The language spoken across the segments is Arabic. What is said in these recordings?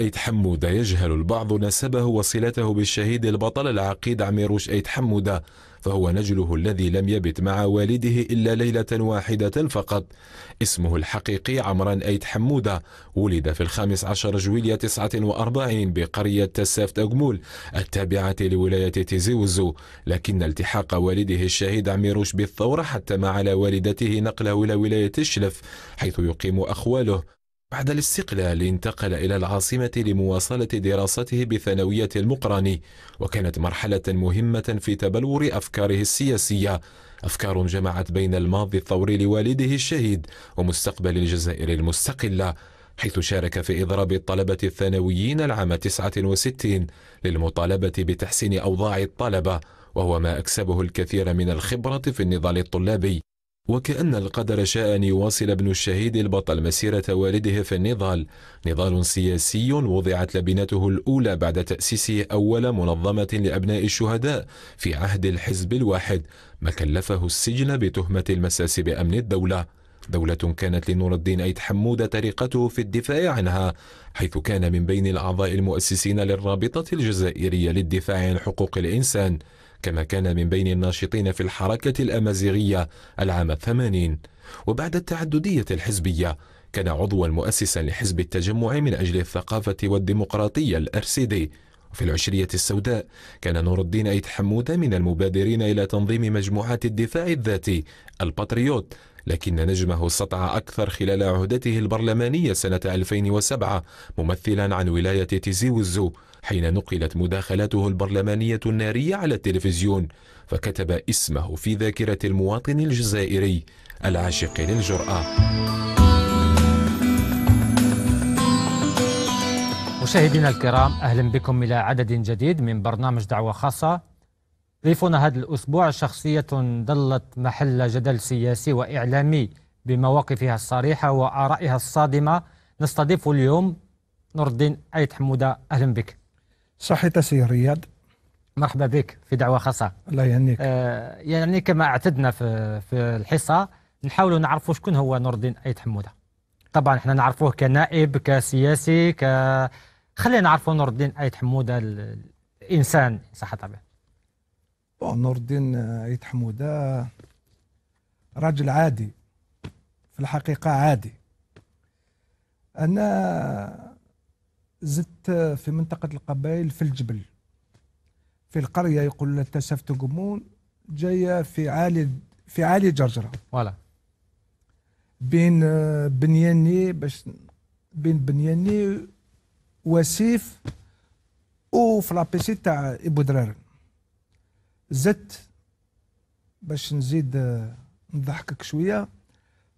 أيت حمودة يجهل البعض نسبه وصلته بالشهيد البطل العقيد عميروش أيت حمودة فهو نجله الذي لم يبت مع والده إلا ليلة واحدة فقط اسمه الحقيقي عمران أيت حمودة ولد في الخامس عشر جويلية تسعة وأربعين بقرية تسافت أجمول التابعة لولاية تيزيوزو لكن التحاق والده الشهيد عميروش بالثورة حتم على والدته نقله إلى ولاية الشلف حيث يقيم أخواله بعد الاستقلال انتقل إلى العاصمة لمواصلة دراسته بثانوية المقراني وكانت مرحلة مهمة في تبلور أفكاره السياسية أفكار جمعت بين الماضي الثوري لوالده الشهيد ومستقبل الجزائر المستقلة حيث شارك في إضراب الطلبة الثانويين العام 69 للمطالبة بتحسين أوضاع الطلبة وهو ما أكسبه الكثير من الخبرة في النضال الطلابي وكأن القدر شاء أن يواصل ابن الشهيد البطل مسيرة والده في النضال نضال سياسي وضعت لبنته الأولى بعد تأسيسه أول منظمة لأبناء الشهداء في عهد الحزب الواحد ما كلفه السجن بتهمة المساس بأمن الدولة دولة كانت لنور الدين أيد حمود طريقته في الدفاع عنها حيث كان من بين الأعضاء المؤسسين للرابطة الجزائرية للدفاع عن حقوق الإنسان كما كان من بين الناشطين في الحركة الأمازيغية العام الثمانين وبعد التعددية الحزبية كان عضوا مؤسسا لحزب التجمع من أجل الثقافة والديمقراطية الأرسيدي وفي العشرية السوداء كان نور الدين أيت حمودة من المبادرين إلى تنظيم مجموعات الدفاع الذاتي الباتريوت لكن نجمه سطع أكثر خلال عهدته البرلمانية سنة 2007 ممثلا عن ولاية تيزي وزو حين نقلت مداخلته البرلمانية النارية على التلفزيون فكتب اسمه في ذاكرة المواطن الجزائري العاشق للجرأة مشاهدينا الكرام أهلا بكم إلى عدد جديد من برنامج دعوة خاصة ضيفنا هذا الأسبوع شخصية ظلت محل جدل سياسي وإعلامي بمواقفها الصريحة وآرائها الصادمة نستضيف اليوم نور الدين أيت حمودة أهلا بك صحي سي رياض مرحبا بك في دعوه خاصه الله يهنيك آه يعني كما اعتدنا في في الحصه نحاولوا نعرفوا شكون هو نور الدين ايت حموده طبعا احنا نعرفوه كنائب كسياسي ك خلينا نعرفوا نور الدين ايت حموده الانسان صح طبعا نور الدين ايت حموده راجل عادي في الحقيقه عادي انا زدت في منطقة القبائل في الجبل في القرية يقول تسفت قمون جاية في عالي في عالي جرجرة فوالا بين آه، بنياني باش بين بنياني وسيف وفي لابيسي تاع ابو درار زدت باش نزيد آه، نضحكك شويه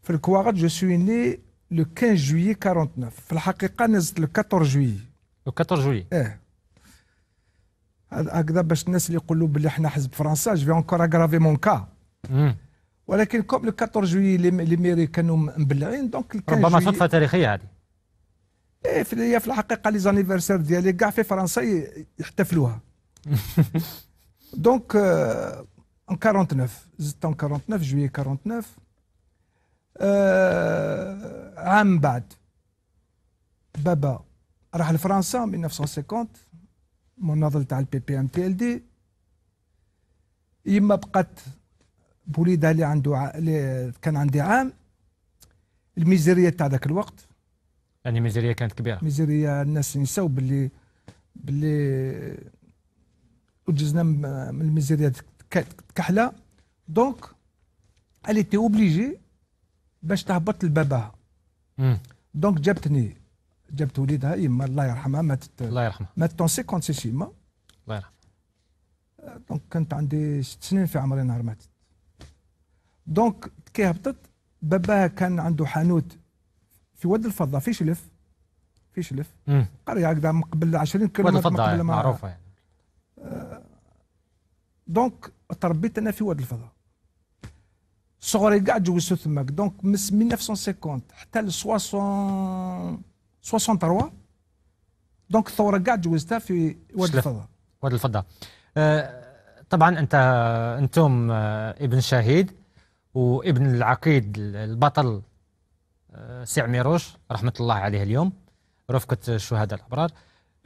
في الكوارات جو سوي ني لو 15 جويي 49 في الحقيقه نزلت لو 14 جويي لو 14 جويي اه هكذا باش الناس اللي يقولوا باللي حنا حزب فرنسا جو في انكور اغرافي مون كا ولكن كوم لو 14 جويي لي ميري كانوا مبلعين دونك ربما صدفه تاريخيه هذه ايه في, في الحقيقه لي زانيفرسير ديالي كاع في فرنسا يحتفلوها دونك ان 49 زدت ان 49 جويي 49 آه، عام بعد بابا راح لفرنسا 1950 مناضل تاع البي بي ام تي ال دي يما بقات بوليده اللي عنده ع... اللي كان عندي عام الميزيريه تاع ذاك الوقت يعني الميزيريه كانت كبيره الميزيريه الناس ينساو باللي باللي وجزنا من الميزيريه كحله دونك الي تي اوبليجي باش تهبط لباباها دونك جابتني جابت وليدها يما الله يرحمها ماتت الله يرحمها ماتت اون 56 يما الله يرحمها دونك كانت عندي ست سنين في عمري نهار ماتت دونك كي هبطت باباها كان عنده حانوت في واد الفضه في شلف في شلف قريه هكذا من قبل 20 كيلو واد الفضه يعني معروفه يعني دونك آه. تربيت انا في واد الفضه صغري كاع تجوزتو تماك دونك من 1950 حتى ل 63 دونك الثوره كاع تجوزتها في واد الفضاء واد الفضاء أه طبعا انت انتم آه، ابن شهيد وابن العقيد البطل آه، سي عميروش رحمه الله عليه اليوم رفقه الشهداء الابرار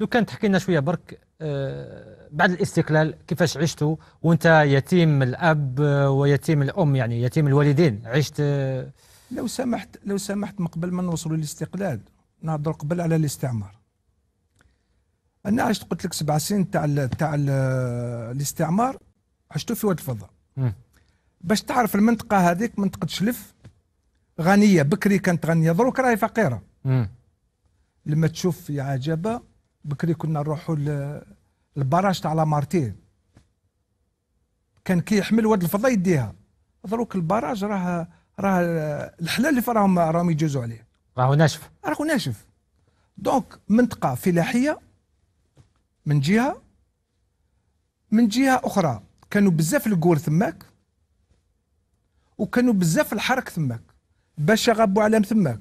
لو كان تحكي لنا شويه برك آه، بعد الاستقلال كيفاش عشتوا وانت يتيم الاب ويتيم الام يعني يتيم الوالدين عشت آه، لو سمحت لو سمحت من قبل ما نوصلوا للاستقلال نهضر قبل على الاستعمار انا عشت قلت لك سبع سنين تاع تاع الاستعمار عشتو في واد الفضاء باش تعرف المنطقه هذيك منطقه شلف غنيه بكري كانت غنيه دروك راهي فقيره مم. لما تشوف يا عجبه بكري كنا نروحوا للبراج تاع لامارتين كان كي يحمل واد الفضاء يديها دروك البراج راه راه الحلال اللي فراهم راهم يجوزوا عليه راهو ناشف راهو ناشف دونك منطقه فلاحيه من جهه من جهه اخرى كانوا بزاف الكور ثماك وكانوا بزاف الحرك ثماك باشا يغبوا علام ثماك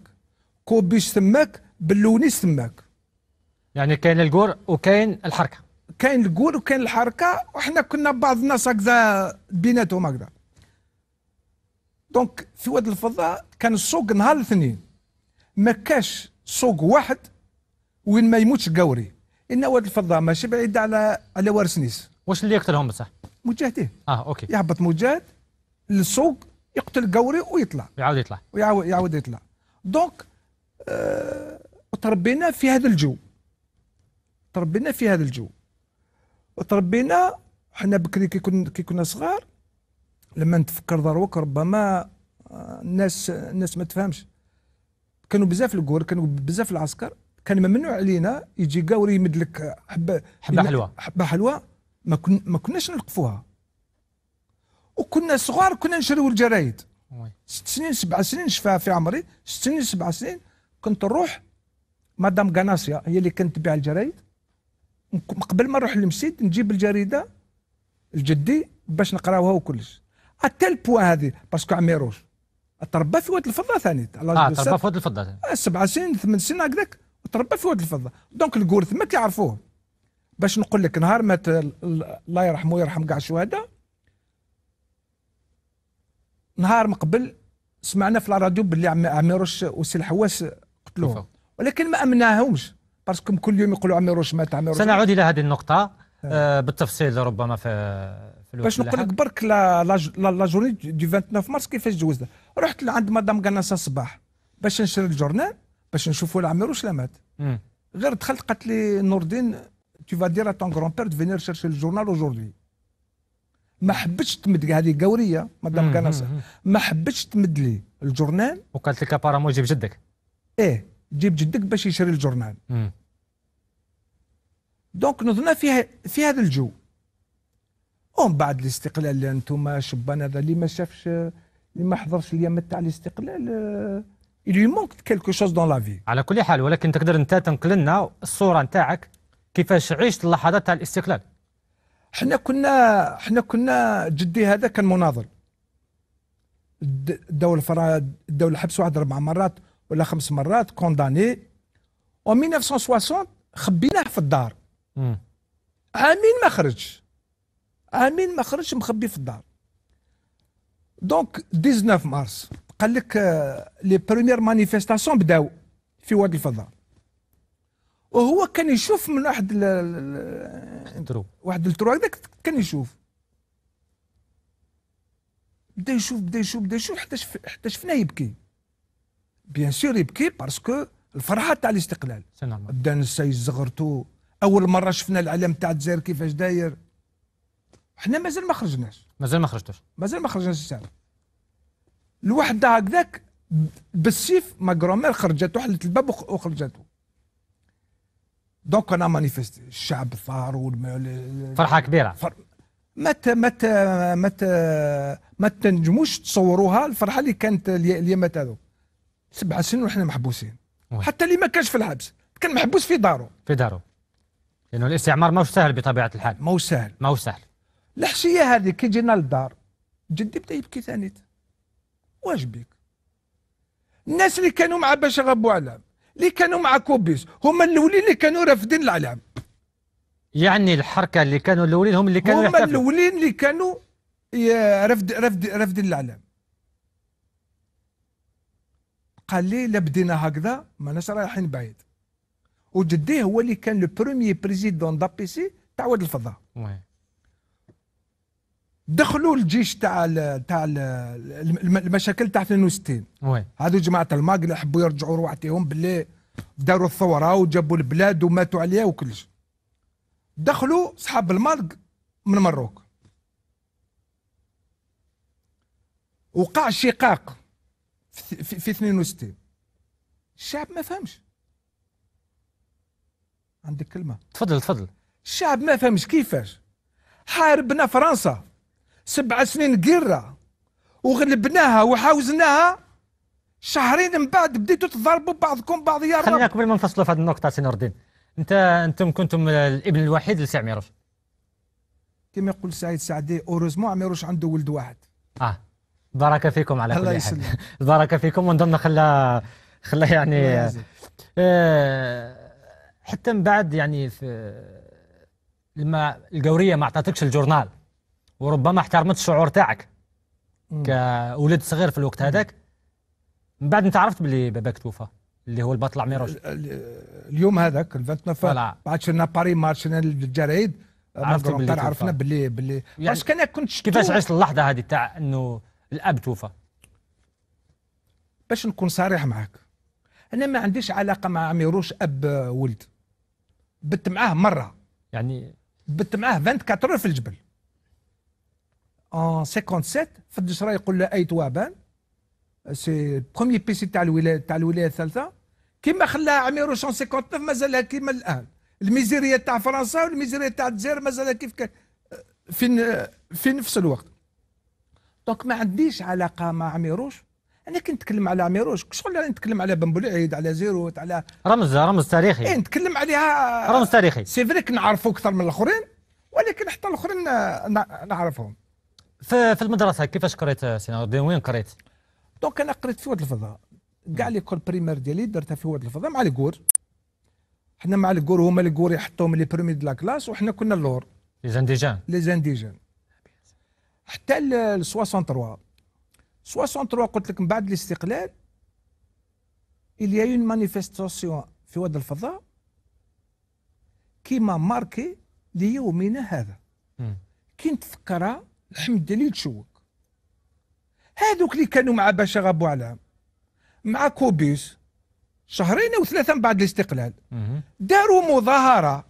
كوبيش ثماك بلونيس ثماك يعني كاين الجور وكاين الحركه كاين الجور وكاين الحركه وحنا كنا بعض الناس هكذا بيناتهم هكذا دونك في واد الفضاء كان السوق نهار الاثنين ما كاش سوق واحد وين ما يموتش قوري ان واد الفضاء ماشي بعيد على على وارسنيس واش اللي يقتلهم بصح مجاهدين اه اوكي يهبط مجاهد للسوق يقتل قوري ويطلع يعاود يطلع ويعاود يعاود يطلع دونك آه تربينا في هذا الجو تربينا في هذا الجو وتربينا حنا بكري كي كنا كي كنا صغار لما نتفكر دروك ربما آه، الناس الناس ما تفهمش كانوا بزاف الكور كانوا بزاف العسكر كان ممنوع علينا يجي قاوري يمد لك حبه حبه حلوه حبه حلوه ما كن ما كناش نلقفوها وكنا صغار كنا نشريو الجرايد ست سنين سبع سنين شفاها في عمري ست سنين سبع سنين كنت نروح مدام غاناسيا هي اللي كانت تبيع الجرايد قبل ما نروح للمسيد نجيب الجريده لجدي باش نقراوها وكلش حتى بوا هذه باسكو عميروش آه، تربى في واد الفضه ثاني اه تربى في واد الفضه سبع سنين ثمان سنين هكذاك تربى في واد الفضه دونك الكور ما كيعرفوه باش نقول لك نهار مات الله يرحمه ويرحم كاع الشهداء نهار مقبل سمعنا في الراديو باللي عميروش روش وسي الحواس قتلوه ولكن ما امناهمش باسكو كل يوم يقولوا عمي روش مات عمي روش سنعود الى هذه النقطه آه. آه، بالتفصيل ربما في, في باش نقول لك برك لا لا جورني دو 29 مارس كيفاش جوزنا رحت لعند مدام قناصه الصباح باش نشري الجورنال باش نشوفوا العمي روش لا مات غير دخلت قالت لي نور الدين تي vas dire à غران بير pere de الجورنال chercher ما حبتش تمد هذه قوريه مدام قناصه ما حبتش تمد لي الجورنال وقالت لك ابارامون جيب جدك ايه جيب جدك باش يشري الجورنال دونك نظن في في هذا الجو ومن بعد الاستقلال انتم شبان هذا اللي ما شافش اللي ما حضرش اليوم تاع الاستقلال آه، il lui manque quelque chose dans la vie. على كل حال ولكن تقدر انت تنقل لنا الصوره نتاعك كيفاش عشت اللحظات تاع الاستقلال حنا كنا حنا كنا جدي هذا كان مناضل الدوله الفرع الدوله حبسوا واحد اربع مرات ولا خمس مرات كونداني و 1960 خبيناه في الدار عامين ما خرجش عامين ما خرجش مخبي في الدار دونك 19 مارس قال لك لي بروميير مانيفيستاسيون بداو في واد الفضاء وهو كان يشوف من واحد الترو واحد الترو هذاك كان يشوف بدا يشوف بدا يشوف بدا يشوف حتى حتى شفناه يبكي بيان سور يبكي باسكو الفرحه تاع الاستقلال سي بدا السيد زغرتو اول مره شفنا العلم تاع الجزائر كيفاش داير حنا مازال ما خرجناش مازال ما خرجتوش مازال ما خرجناش الشعب الوحده هكذاك بالسيف ما كرومير خرجته حلت الباب وخرجته دونك انا مانيفيست الشعب ثار فرحه كبيره فر... متى متى متى ما تنجموش تصوروها الفرحه اللي كانت اليوم هذوك سبع سنين وحنا محبوسين وي. حتى اللي ما كانش في الحبس كان محبوس في داره في داره لانه الاستعمار ماهوش سهل بطبيعه الحال ماهو سهل ماهو سهل الحشيه هذه كي جينا للدار جدي بدا يبكي ثاني واش بك الناس اللي كانوا مع باشا غبو علام اللي كانوا مع كوبيس هما الاولين اللي كانوا رافدين العلام يعني الحركه اللي كانوا الاولين هم اللي كانوا هما الاولين اللي كانوا رافدين رفد رفد الاعلام قال لي لا بدينا هكذا ماناش رايحين بعيد وجدي هو اللي كان لو برومي بريزيدون دابيسي تاع واد الفضاء دخلوا الجيش تاع تاع المشاكل تاع 62 هذو جماعه الماك اللي حبوا يرجعوا رواحتهم باللي داروا الثوره وجابوا البلاد وماتوا عليها وكلش دخلوا صحاب المارك من مروك وقع شقاق في, في 62 الشعب ما فهمش عندك كلمه تفضل تفضل الشعب ما فهمش كيفاش حاربنا فرنسا سبع سنين قرة وغلبناها وحاوزناها شهرين من بعد بديتوا تضربوا بعضكم بعض يا رب خلينا قبل ما نفصلوا في هذه النقطة سي نور الدين أنت أنتم كنتم الابن الوحيد لسي عميروش كما يقول سعيد سعدي اوروزمون عميروش عنده ولد واحد اه بارك فيكم على كل حال بارك فيكم ونظن خلا خلى خلى يعني آه، حتى من بعد يعني في لما القوريه ما عطاتكش الجورنال وربما احترمت الشعور تاعك كولد صغير في الوقت هذاك من بعد انت عرفت باللي باباك توفى اللي هو البطل عميروش اليوم هذاك ال 29 بعد شرنا باري مارش شرنا الجرايد عرفت باللي عرفنا باللي باللي يعني كنت كيفاش عشت اللحظه هذه تاع انه الاب توفى باش نكون صريح معاك انا ما عنديش علاقه مع ميروش اب ولد بت معاه مره يعني بت معاه 24 في الجبل ان 57 في الدشرا يقول له اي توابان سي بروميي بيسي تاع الولايه تاع الولايه الثالثه كيما خلاها عميروش ان 59 مازالها كيما الان الميزيريه تاع فرنسا والميزيريه تاع الجزائر مازالها كيف كان في في نفس الوقت دونك ما عنديش علاقه مع عميروش انا كنت نتكلم على عميروش شغل نتكلم على بنبلعيد على زيروت على رمز رمز تاريخي ايه نتكلم عليها رمز تاريخي سي فري كنعرفو اكثر من الاخرين ولكن حتى الاخرين نعرفهم في المدرسه كيفاش قريت سي الدين وين قريت؟ دونك انا قريت في واد الفضاء كاع لي كول بريمير ديالي درتها في واد الفضاء مع الكور حنا مع الكور هما الكور يحطوهم لي بريمي دو لا كلاس وحنا كنا اللور لي زانديجان لي زانديجان حتى ل 63 63 قلت لك من بعد الاستقلال il y a une manifestation في واد الفضاء كيما ماركي ليومنا هذا كي نتفكرها الحمد لله تشوك هذوك اللي كانوا مع باشا غابو علام مع كوبيس شهرين او ثلاثه من بعد الاستقلال داروا مظاهره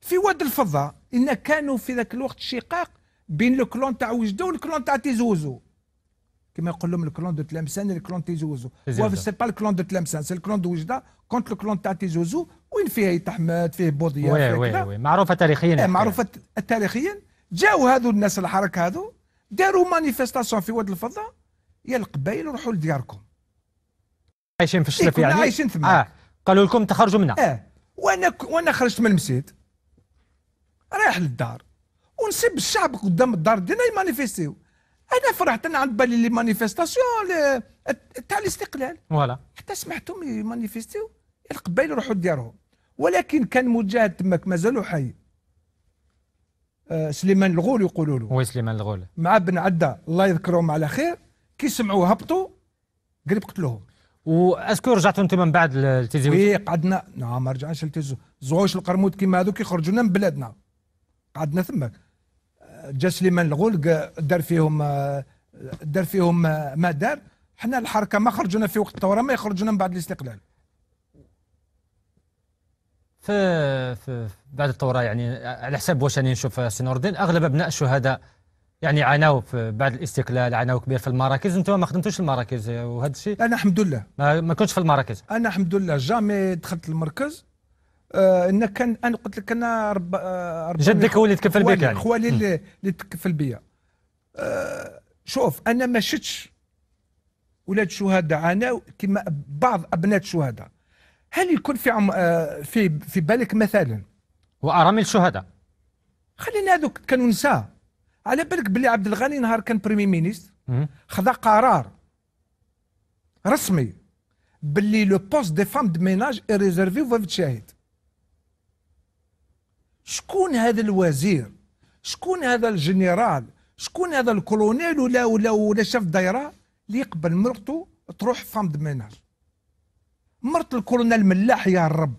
في واد الفضاء ان كانوا في ذاك الوقت شقاق بين الكلون تاع وجده والكلون تاع تيزوزو كما يقول لهم الكلون دو تلامسان الكلون تيزوزو هو سي با الكلون دو تلامسان سي الكلون دو وجده كونت الكلون تاع تيزوزو وين فيه تحمد فيه بوضيه وي وي وي معروفه تاريخيا معروفه تاريخيا جاو هذو الناس الحركه هذو داروا مانيفيستاسيون في واد الفضاء يا القبائل روحوا لدياركم عايشين في إيه، الشرف يعني عايشين ثم آه. قالوا لكم تخرجوا منها اه وانا وانا خرجت من المسيد رايح للدار ونسب الشعب قدام الدار ديالنا يمانيفيستيو انا فرحت انا عند بالي لي مانيفيستاسيون تاع الاستقلال فوالا حتى سمعتهم يمانيفيستيو القبائل يروحوا لديارهم ولكن كان مجاهد تماك مازالو حي آه سليمان الغول يقولوا له وي سليمان الغول مع بن عده الله يذكرهم على خير كي سمعوا هبطوا قريب قتلوهم واسكو رجعتوا انتم من بعد لتيزيوت؟ وي قعدنا نعم ما رجعناش لتيزيوت زغوش القرمود كيما هذوك يخرجونا من بلادنا قعدنا تماك جا سليمان الغولك دار فيهم دار فيهم ما دار حنا الحركه ما خرجونا في وقت الثوره ما يخرجونا من بعد الاستقلال ف بعد الثوره يعني على حسب واش راني نشوف سي نور الدين اغلب ابناء الشهداء يعني عانوا بعد الاستقلال عانوا كبير في المراكز انتم ما خدمتوش المراكز وهذا الشيء انا الحمد لله ما, ما كنتش في المراكز انا الحمد لله جامي دخلت المركز آه انك كان انا قلت لك انا رب آه جدك هو اللي تكفل بك يعني خوالي اللي, اللي تكفل بيا آه شوف انا ما شتش ولاد شهداء انا كما بعض ابناء الشهداء هل يكون في عم آه في في بالك مثلا وارامل الشهداء خلينا هذوك كانوا نساء على بالك بلي عبد الغني نهار كان بريمي مينيست خذا قرار رسمي بلي لو بوست دي فام دو ميناج اي ريزيرفي وفد شاهد شكون هذا الوزير شكون هذا الجنرال شكون هذا الكولونيل ولا ولا ولا شاف دايره اللي يقبل مرته تروح فام دو ميناج مرت الكولونيل ملاح يا الرب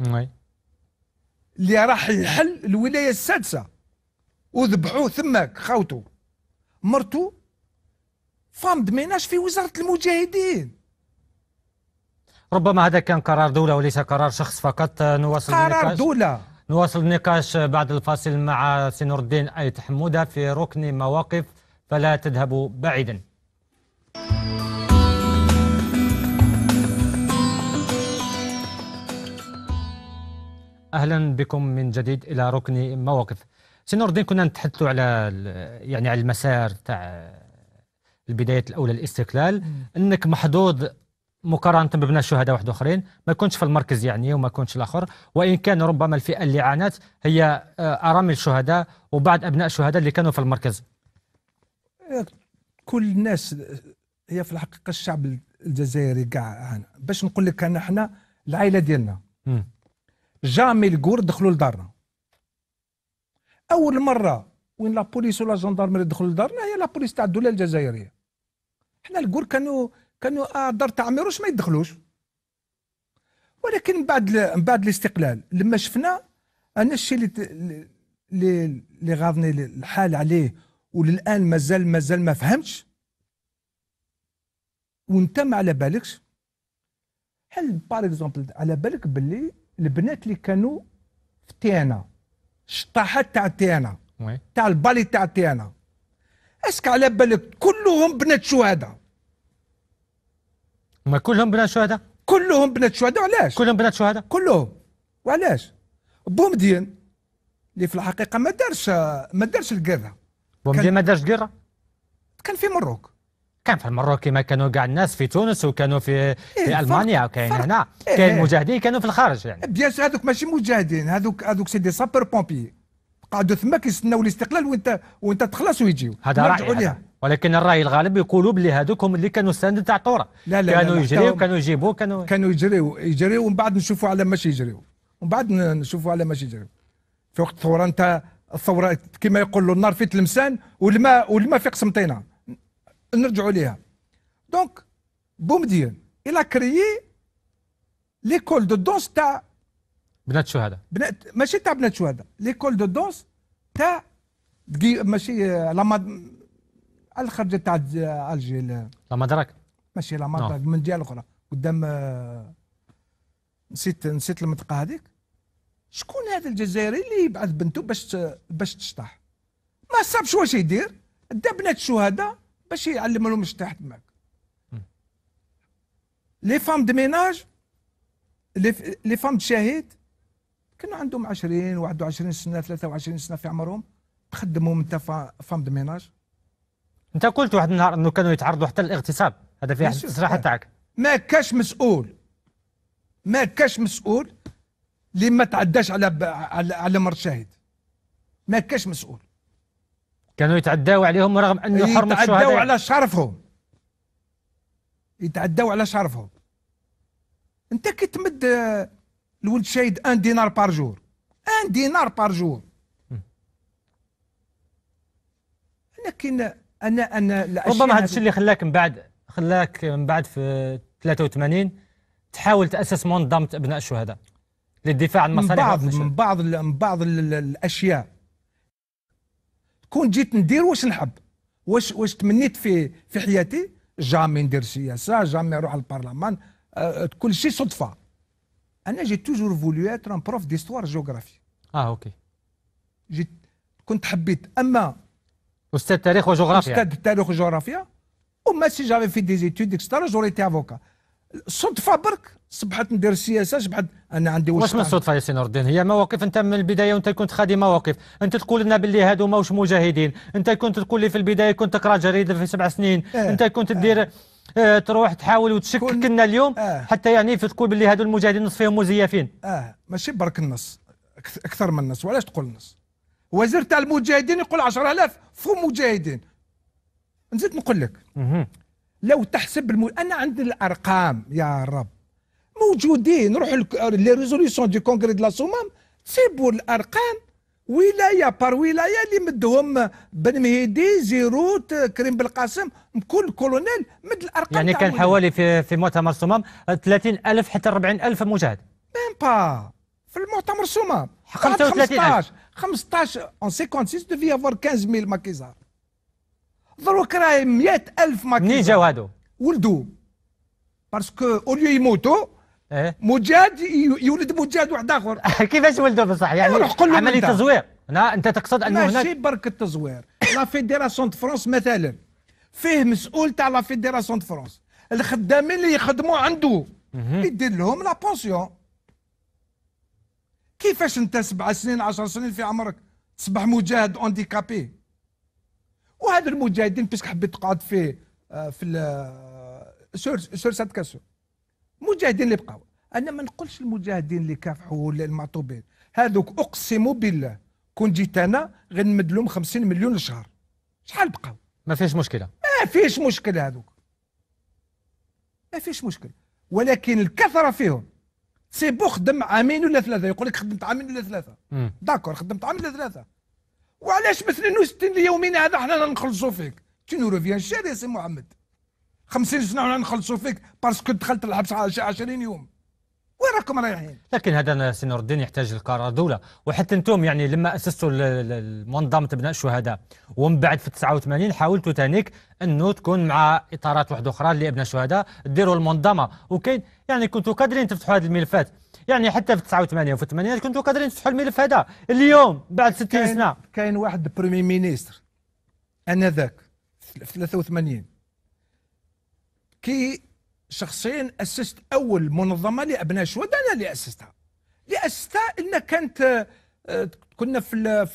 وي اللي راح يحل الولايه السادسه وذبحوه ثماك خاوته مرته فام دو ميناج في وزاره المجاهدين ربما هذا كان قرار دولة وليس قرار شخص فقط نواصل قرار دولة نواصل النقاش بعد الفاصل مع سينور الدين ايت حمودة في ركن مواقف فلا تذهبوا بعيدا اهلا بكم من جديد الى ركن مواقف سينور الدين كنا نتحدثوا على يعني على المسار تاع البداية الاولى الاستقلال انك محظوظ مقارنه بابناء الشهداء واحد اخرين ما كنتش في المركز يعني وما كنتش الاخر وان كان ربما الفئه اللي عانت هي آه، ارامل الشهداء وبعض ابناء الشهداء اللي كانوا في المركز كل الناس هي في الحقيقه الشعب الجزائري كاع عانى باش نقول لك انا حنا العائله ديالنا جامي الكور دخلوا لدارنا اول مره وين لابوليس ولا جندارمري دخلوا لدارنا هي لابوليس تاع الدوله الجزائريه حنا الكور كانوا كانوا آه، دار تاع ميروش ما يدخلوش ولكن من بعد من بعد الاستقلال لما شفنا انا الشيء اللي اللي اللي غاضني الحال عليه وللان مازال مازال ما فهمتش وانت ما على بالكش هل بار اكزومبل على بالك باللي البنات اللي كانوا في تيانا الشطاحات تاع تيانا تاع البالي تاع تيانا اسك على بالك كلهم بنات شهداء ما كلهم بنات شهداء كلهم بنات شهداء وعلاش؟ كلهم بنات شهداء كلهم وعلاش بومدين اللي في الحقيقه ما دارش ما دارش الكرة بومدين ما دارش الكرة؟ كان في مروك كان في المروك كما كانوا كاع الناس في تونس وكانوا في, إيه في المانيا وكاين هنا إيه كاين إيه مجاهدين كانوا في الخارج يعني بيان هذوك ماشي مجاهدين هذوك هذوك سي دي سابر بومبي قعدوا ثما كيستناو الاستقلال وانت وانت تخلص ويجيو هذا راعي ولكن الراي الغالب يقولوا بلي هذوك هم اللي كانوا السند تاع الثوره لا لا كانوا يجريو كانوا يجيبوا كانوا كانوا يجريو يجريو ومن بعد نشوفوا على ماشي يجريو ومن بعد نشوفوا على ماشي يجريو في وقت الثوره انت الثوره كما يقولوا النار في تلمسان والماء والماء في قسمطينه نرجعوا ليها دونك بومدين الى كريي ليكول دو دونس تاع بنات شهداء بنات ماشي تاع بنات شهداء ليكول دو دونس تاع ماشي لا آه، الخرجه تاع الجي لا مدرك ماشي لا مدرك نعم. من جهه اخرى قدام آه، نسيت نسيت المنطقه هذيك شكون هذا الجزائري اللي يبعث بنته باش باش تشطح ما صابش واش يدير دا بنات الشهداء باش يعلم لهم الشطح تماك لي فام دو ميناج لي فام شهيد كانوا عندهم 20 21 سنه 23 سنه في عمرهم تخدمهم انت فام دو ميناج انت قلت واحد النهار انه كانوا يتعرضوا حتى للاغتصاب هذا في الصراحه تاعك ما كاش مسؤول ما كاش مسؤول اللي ما تعداش على ب... على على مر الشاهد ما كاش مسؤول كانوا يتعداو عليهم رغم انه حرم الشهداء يتعداو على شرفهم يتعداو على شرفهم انت كي تمد الولد شاهد ان دينار بار جور ان دينار بار جور لكن ان ان ربما هذا الشيء اللي خلاك من بعد خلاك من بعد في 83 تحاول تاسس منظمه ابناء الشهداء للدفاع عن مصالح من بعض من بعض من بعض الاشياء كون جيت ندير واش نحب واش واش تمنيت في في حياتي جامي ندير سياسه جامي نروح للبرلمان أه, آه، كل شيء صدفه انا جي توجور فولي اتر ان بروف ديستوار جيوغرافي اه اوكي جيت كنت حبيت اما استاذ تاريخ وجغرافيا استاذ تاريخ وجغرافيا وما سي جافي في دي زيتود اكسترا جوري تي افوكا صدفة برك صبحت ندير السياسة صبحت أنا عندي واش من صدفة يا سي نور الدين هي مواقف أنت من البداية وأنت كنت خادم مواقف أنت تقول لنا باللي هادو ماهوش مجاهدين أنت كنت تقول لي في البداية كنت تقرا جريدة في سبع سنين اه أنت كنت تدير اه اه تروح تحاول وتشكك كن... لنا اليوم اه حتى يعني في تقول باللي هادو المجاهدين نص فيهم مزيفين اه ماشي برك النص أكثر من النص وعلاش تقول النص وزير تاع المجاهدين يقول 10000 فو مجاهدين نزيد نقول لك لو تحسب المو... انا عندي الارقام يا رب موجودين روحوا لي ريزوليسيون دي كونغري دو لا سومام سيبوا الارقام ولايه بار ولايه اللي مدهم بن مهيدي زيروت كريم بالقاسم كل كولونيل مد الارقام يعني كان حوالي في في مؤتمر صمام 30000 حتى 40000 مجاهد ميم با في المؤتمر صمام 35 15 اون 56 دوفي افوار 15000 ماكيزار دروك راهي 100000 ماكيزار منين جاو هادو ولدو باسكو اوليو يموتوا إيه؟ مجاد يولد مجاد واحد اخر كيفاش ولدو بصح يعني عمليه تزوير انت تقصد انه هناك ماشي برك التزوير لا فيديراسيون دو فرونس مثلا فيه مسؤول تاع لا فيديراسيون دو فرونس الخدامين اللي يخدموا عنده يدير لهم لا بونسيون كيفاش انت سبع سنين عشر سنين في عمرك تصبح مجاهد اونديكابي وهذا المجاهدين باسكو حبيت تقعد في آه، في آه، سور سور سات كاسو المجاهدين اللي بقاو انا ما نقولش المجاهدين اللي كافحوا ولا المعطوبين هذوك اقسم بالله كون جيت انا غنمد لهم 50 مليون الشهر شحال بقاو ما فيش مشكله ما فيش مشكله هذوك ما فيش مشكل ولكن الكثره فيهم سي بو خدم عامين ولا ثلاثه يقول لك خدمت عامين ولا ثلاثه داكور خدمت عامين ولا ثلاثه وعلاش مثلا 60 يومين هذا حنا نخلصوا فيك تي نو روفيان شير يا سي محمد 50 سنه ونخلصوا فيك باسكو دخلت الحبس 10 20 يوم وراكم رايحين لكن هذا سي نور الدين يحتاج لقرار دوله وحتى انتم يعني لما اسستوا منظمه ابناء الشهداء ومن بعد في 89 حاولتوا تانيك انه تكون مع اطارات واحده اخرى لابناء الشهداء ديروا المنظمه وكاين يعني كنتوا قادرين تفتحوا هذه الملفات يعني حتى في 89 وفي 80 كنتوا قادرين تفتحوا الملف هذا اليوم بعد 60 كاين سنه كاين واحد بريمي مينيستر انذاك في 83 كي شخصيا اسست اول منظمه لابناء الشهداء انا اللي اسستها اللي اسستها ان كانت آه، كنا في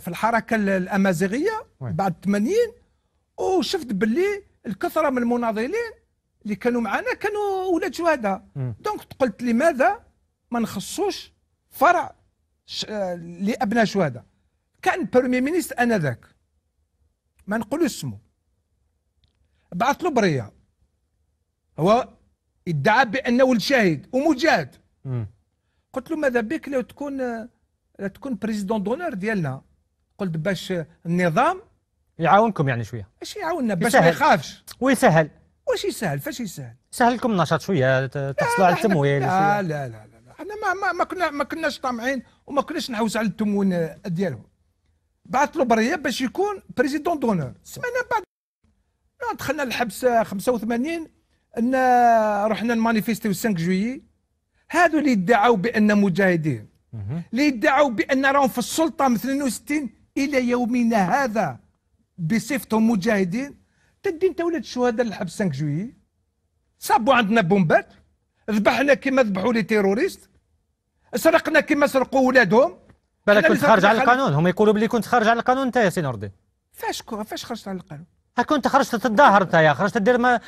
في الحركه الامازيغيه بعد 80 وشفت باللي الكثره من المناضلين اللي كانوا معنا كانوا ولاد شهداء دونك قلت لماذا ما نخصوش فرع آه، لابناء شهداء كان برومي مينيست انذاك ما نقولوش اسمه بعث له بريه هو ادعى بانه الشاهد ومجاهد قلت له ماذا بك لو تكون لو تكون بريزيدون دونور ديالنا قلت باش النظام يعاونكم يعني شويه اش يعاوننا باش ما يخافش ويسهل واش يسهل فاش يسهل سهل لكم النشاط شويه تحصلوا على التمويل لا, لا لا لا لا حنا ما ما, ما كنا ما كناش طامعين وما كناش نحوس على التموين ديالهم بعث له بريه باش يكون بريزيدون دونور سمعنا بعد دخلنا الحبس 85 ان رحنا و 5 جويي هادو اللي ادعوا بان مجاهدين اللي ادعوا بان راهم في السلطه من 62 الى يومنا هذا بصفتهم مجاهدين تدي انت ولاد الشهداء للحبس 5 جويي صابوا عندنا بومبات ذبحنا كما ذبحوا لي تيروريست سرقنا كما سرقوا ولادهم بالك كنت خارج على القانون هم يقولوا بلي كنت خارج على القانون انت يا سي نوردي فاش كو... فاش خرجت على القانون كنت خرجت تتظاهر انت يا خرجت دير ما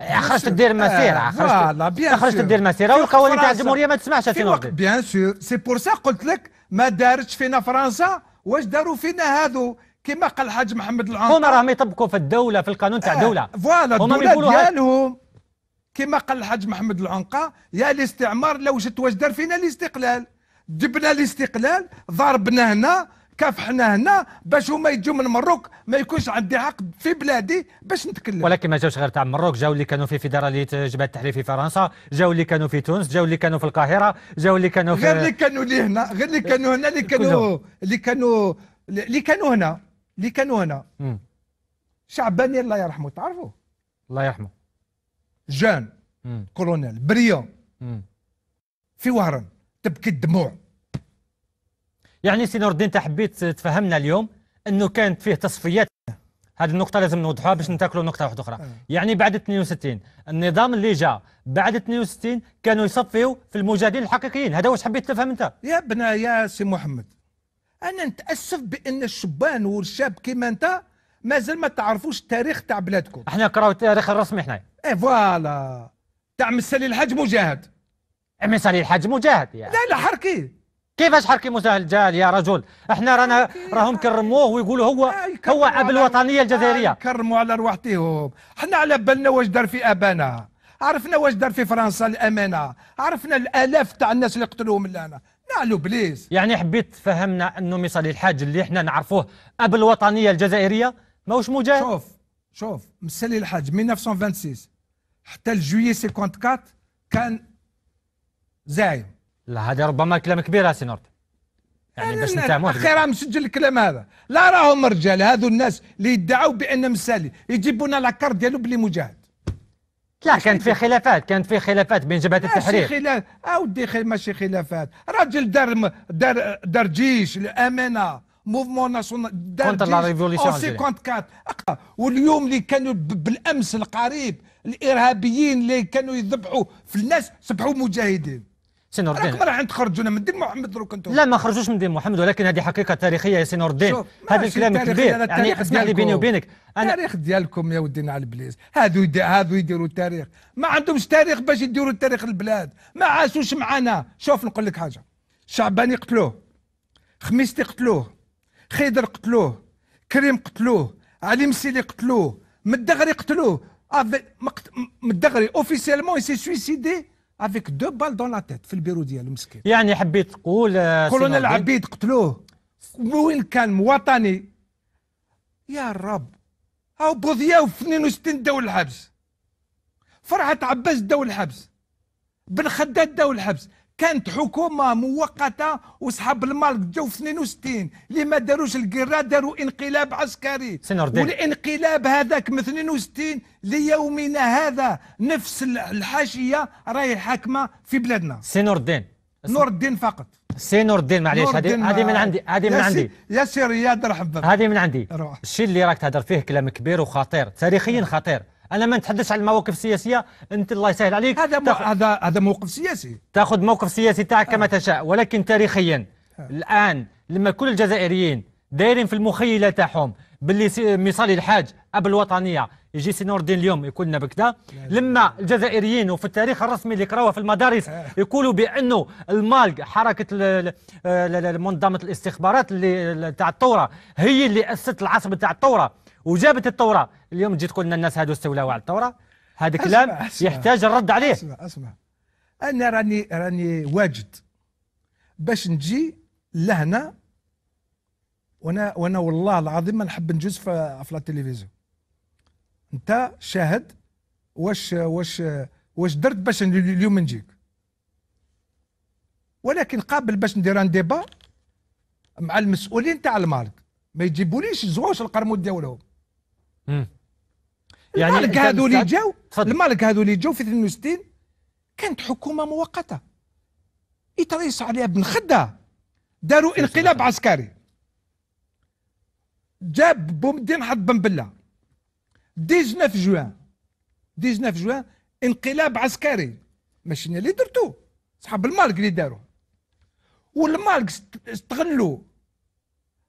Eh, خرجت دير مسيره eh, خرجت خرجت دير مسيره والقوانين تاع الجمهوريه ما تسمعش في وقت بيان سور سي بور سا قلت لك ما دارتش فينا فرنسا واش داروا فينا هذو كما قال الحاج محمد العنقا هما راهم يطبقوا في الدوله في القانون تاع eh, الدوله آه فوالا الدوله ديالهم كما قال الحاج محمد العنقا يا الاستعمار لو شت واش دار فينا الاستقلال جبنا الاستقلال ضربنا هنا كافحنا هنا باش هما يجوا من مروك ما يكونش عندي عقد في بلادي باش نتكلم ولكن ما جاوش غير تاع مروك جاو اللي كانوا في فيدراليه جبهه التحرير في فرنسا جاو اللي كانوا في تونس جاو اللي كانوا في القاهره جاو اللي كانوا في غير اللي كانوا اللي هنا غير اللي كانوا هنا اللي كانوا اللي كانوا اللي كانوا هنا اللي كانوا هنا شعباني الله يرحمه تعرفوا الله يرحمه جان كولونيل بريون في وهران تبكي الدموع يعني سي نور الدين حبيت تفهمنا اليوم انه كانت فيه تصفيات هذه النقطة لازم نوضحها باش نتاكلوا نقطة واحدة أخرى، آه. يعني بعد 62 النظام اللي جا بعد 62 كانوا يصفيوا في المجاهدين الحقيقيين، هذا واش حبيت تفهم أنت؟ يا بنا يا سي محمد أنا نتأسف بأن الشبان والشاب كيما أنت مازال ما تعرفوش التاريخ تاع بلادكم. احنا كراو التاريخ الرسمي احنا. اي فوالا تاع مسالي الحاج مجاهد. مسالي الحاج مجاهد يعني. لا لا حركي كيفاش حركي كي مسهل يا رجل احنا رانا راهم كرموه ويقولوا هو هو اب الوطنيه الجزائريه كرموا على رواحتهم احنا على بالنا واش دار في ابانا عرفنا واش دار في فرنسا الامانه عرفنا الالاف تاع الناس اللي قتلوهم لنا نعلو بليز يعني حبيت تفهمنا انه مصالي الحاج اللي احنا نعرفوه اب الوطنيه الجزائريه ماهوش مجاهد شوف شوف مسلي الحاج من 1926 حتى لجويي 54 كان زايد لا هذا ربما كلام كبير هاسي نورت يعني باش نتهموه اخيرا مسجل الكلام هذا لا راهم رجال هذو الناس اللي يدعوا بان مسالي يجيبونا لاكار ديالو بلي مجاهد لا كانت في خلافات كانت في خلافات بين جبهات التحرير ماشي خلاف اودي خل... ماشي خلافات راجل دار دار دار جيش الامانه موفمون ناسيونال دار كونتر لا ريفوليسيون 54 واليوم اللي كانوا بالامس القريب الارهابيين اللي كانوا يذبحوا في الناس صبحوا مجاهدين سي نور الدين راه عند خرجونا من دين محمد دروك انتم لا ما خرجوش من دين محمد ولكن هذه حقيقه تاريخيه يا سي نور الدين هذا الكلام كبير يعني اسمع لي بيني وبينك أنا التاريخ ديالكم يا ودينا على البليز هادو يدي هادو يديروا التاريخ ما عندهمش تاريخ باش يديروا التاريخ البلاد ما عاشوش معنا شوف نقول لك حاجه شعباني قتلوه خميستي قتلوه خيدر قتلوه كريم قتلوه علي مسيلي قتلوه مدغري قتلوه مدغري اوفيسيلمون سي سويسيدي افيك دو بال دون لا تيت في البيرو ديالو مسكين يعني حبيت تقول كولونيل آه، عبيد قتلوه وين كان مواطني يا الرب هاو بوذياو في 62 داو الحبس فرحة عباس داو الحبس بن خداد داو الحبس كانت حكومه مؤقته وصحاب المالك جاو في 62 اللي ما داروش القرا داروا انقلاب عسكري والانقلاب هذاك من 62 ليومنا هذا نفس الحاشيه راهي حاكمه في بلادنا سي نور الدين نور الدين فقط سي نور الدين معليش هذه هذه من عندي هذه من عندي يا سي رياض رحب هذه من عندي الشيء اللي راك تهضر فيه كلام كبير وخطير تاريخيا خطير انا ما نتحدثش على المواقف السياسيه انت الله يسهل عليك هذا تأخ... هذا هذا موقف سياسي تاخذ موقف سياسي تاعك آه. كما آه. تشاء ولكن تاريخيا آه. الان لما كل الجزائريين دايرين في المخيله تاعهم باللي مصالي الحاج اب الوطنيه يجي سي نور الدين اليوم يقول لنا بكذا لما الجزائريين وفي التاريخ الرسمي اللي قراوه في المدارس آه. يقولوا بانه المالك حركه آه، منظمه الاستخبارات اللي تاع الثوره هي اللي اسست العصب تاع الثوره وجابت التوراه اليوم تجي تقول لنا الناس هادو استولوا على التوراه هذا كلام أسمع يحتاج الرد عليه اسمع اسمع انا راني راني واجد باش نجي لهنا وانا وانا والله العظيم ما نحب نجوز في في لا تلفزيون انت شاهد واش واش واش درت باش اليوم نجيك ولكن قابل باش ندير ان ديبا مع المسؤولين تاع المارك ما يجيبوليش زواج القرمود ديالهم يعني المالك هذو اللي جاو المالك هذو اللي جاو في 62 كانت حكومه مؤقته يتريس عليها بن خده داروا انقلاب عسكري جاب بومدين حط بن بله 19 جوان 19 جوان انقلاب عسكري ماشي اللي درتو صحاب المالك اللي داروه والمالك استغلوا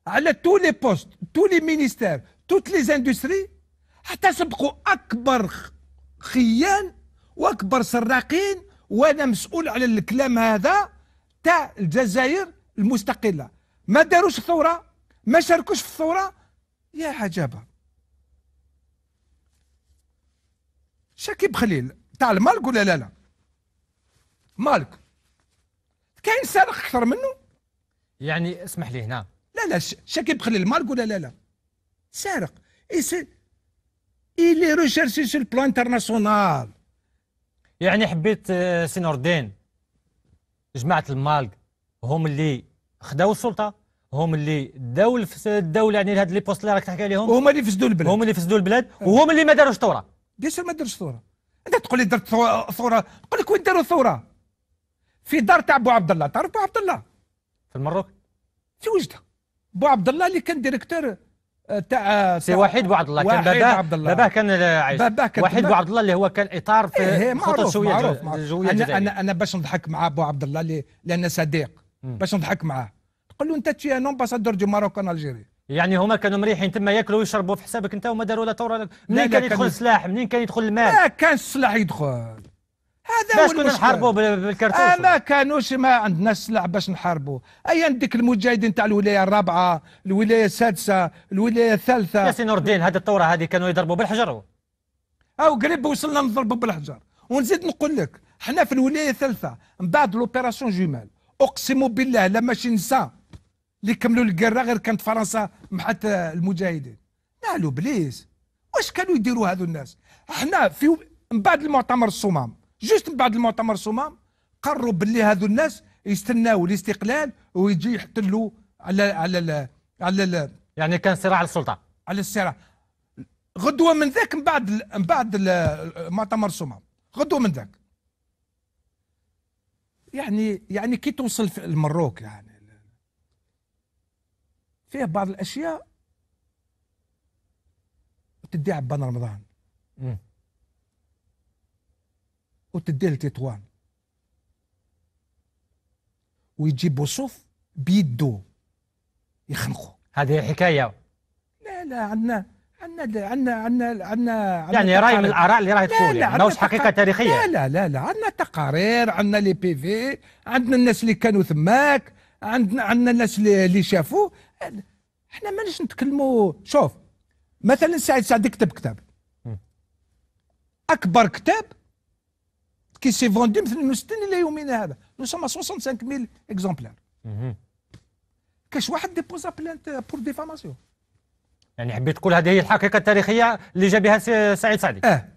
على تو لي بوست تو لي مينيستير توت لي زاندستري حتى سبقوا اكبر خيان واكبر سراقين وانا مسؤول على الكلام هذا تاع الجزائر المستقله ما داروش الثوره ما شاركوش في الثوره يا عجبه شكيب خليل تاع المالك ولا لا لا مالك كاين سارق اكثر منه يعني اسمح لي هنا لا لا شكيب خليل مالك ولا لا لا سارق اي سي اي لي recherché sur بلان انترناسيونال يعني حبيت آه، سي نور الدين جماعة المالك هم اللي خداو السلطة هم اللي داو الدولة يعني هاد لي بوست اللي راك تحكي عليهم هما اللي فسدوا البلاد هما اللي فسدوا البلاد وهم اللي ما داروش ثورة بيان ما داروش ثورة أنت تقول لي درت ثورة نقول لك وين داروا ثورة في دار تاع بو عبد الله تعرف بو عبد الله في المروك في وجدة بو عبد الله اللي كان ديريكتور تاع سي وحيد بوعبد الله كان باباه باباه كان عايش وحيد بوعبد الله اللي هو كان اطار في إيه شويه إيه، معروف معروف. انا انا انا باش نضحك مع بو عبد الله اللي لان صديق باش نضحك معاه تقول له انت تشي ان امباسادور دو ماروك ان الجيري يعني هما كانوا مريحين تما ياكلوا ويشربوا في حسابك انت وما داروا لا ثوره منين كان يدخل السلاح منين كان يدخل المال كان السلاح يدخل هذا هو المشكل نحاربوا بالكرتوش آه ما كانوش ما عندنا السلاح باش نحاربوا ايا ديك المجاهدين تاع الولايه الرابعه الولايه السادسه الولايه الثالثه يا سي نور الدين هذه الثوره هذه كانوا يضربوا بالحجر او قريب وصلنا نضربوا بالحجر ونزيد نقول لك حنا في الولايه الثالثه من بعد لوبيراسيون جمال اقسم بالله لا ماشي نسى اللي كملوا الكرا غير كانت فرنسا محت المجاهدين نالو بليز واش كانوا يديروا هذو الناس حنا في من بعد المؤتمر الصمام جوست من بعد المؤتمر الصمام قرروا باللي هذو الناس يستناو الاستقلال ويجي يحتلوا على على الـ على الـ يعني كان صراع السلطه على الصراع غدوه من ذاك من بعد من بعد المؤتمر الصمام غدوه من ذاك يعني يعني كي توصل في المروك يعني فيها بعض الاشياء تدعي عبان رمضان وتديه لتطوان ويجيب بوصوف بيدو يخنقو هذه حكايه لا لا عندنا عندنا عندنا عندنا عندنا يعني راي من الاراء اللي راهي تقول يعني ماهوش حقيقه تاريخيه لا لا لا, عندنا تقارير عندنا لي بي في عندنا الناس اللي كانوا ثماك عندنا عندنا الناس اللي شافوه احنا مانيش نتكلموا شوف مثلا سعيد سعد كتب كتاب اكبر كتاب كي qui s'est vendu Nous sommes à 65 ميل اكزومبلار كاش واحد ديبوزا بلانت بور ديفاماسيون يعني حبيت تقول هذه هي الحقيقه التاريخيه اللي جا بها سعيد سعدي اه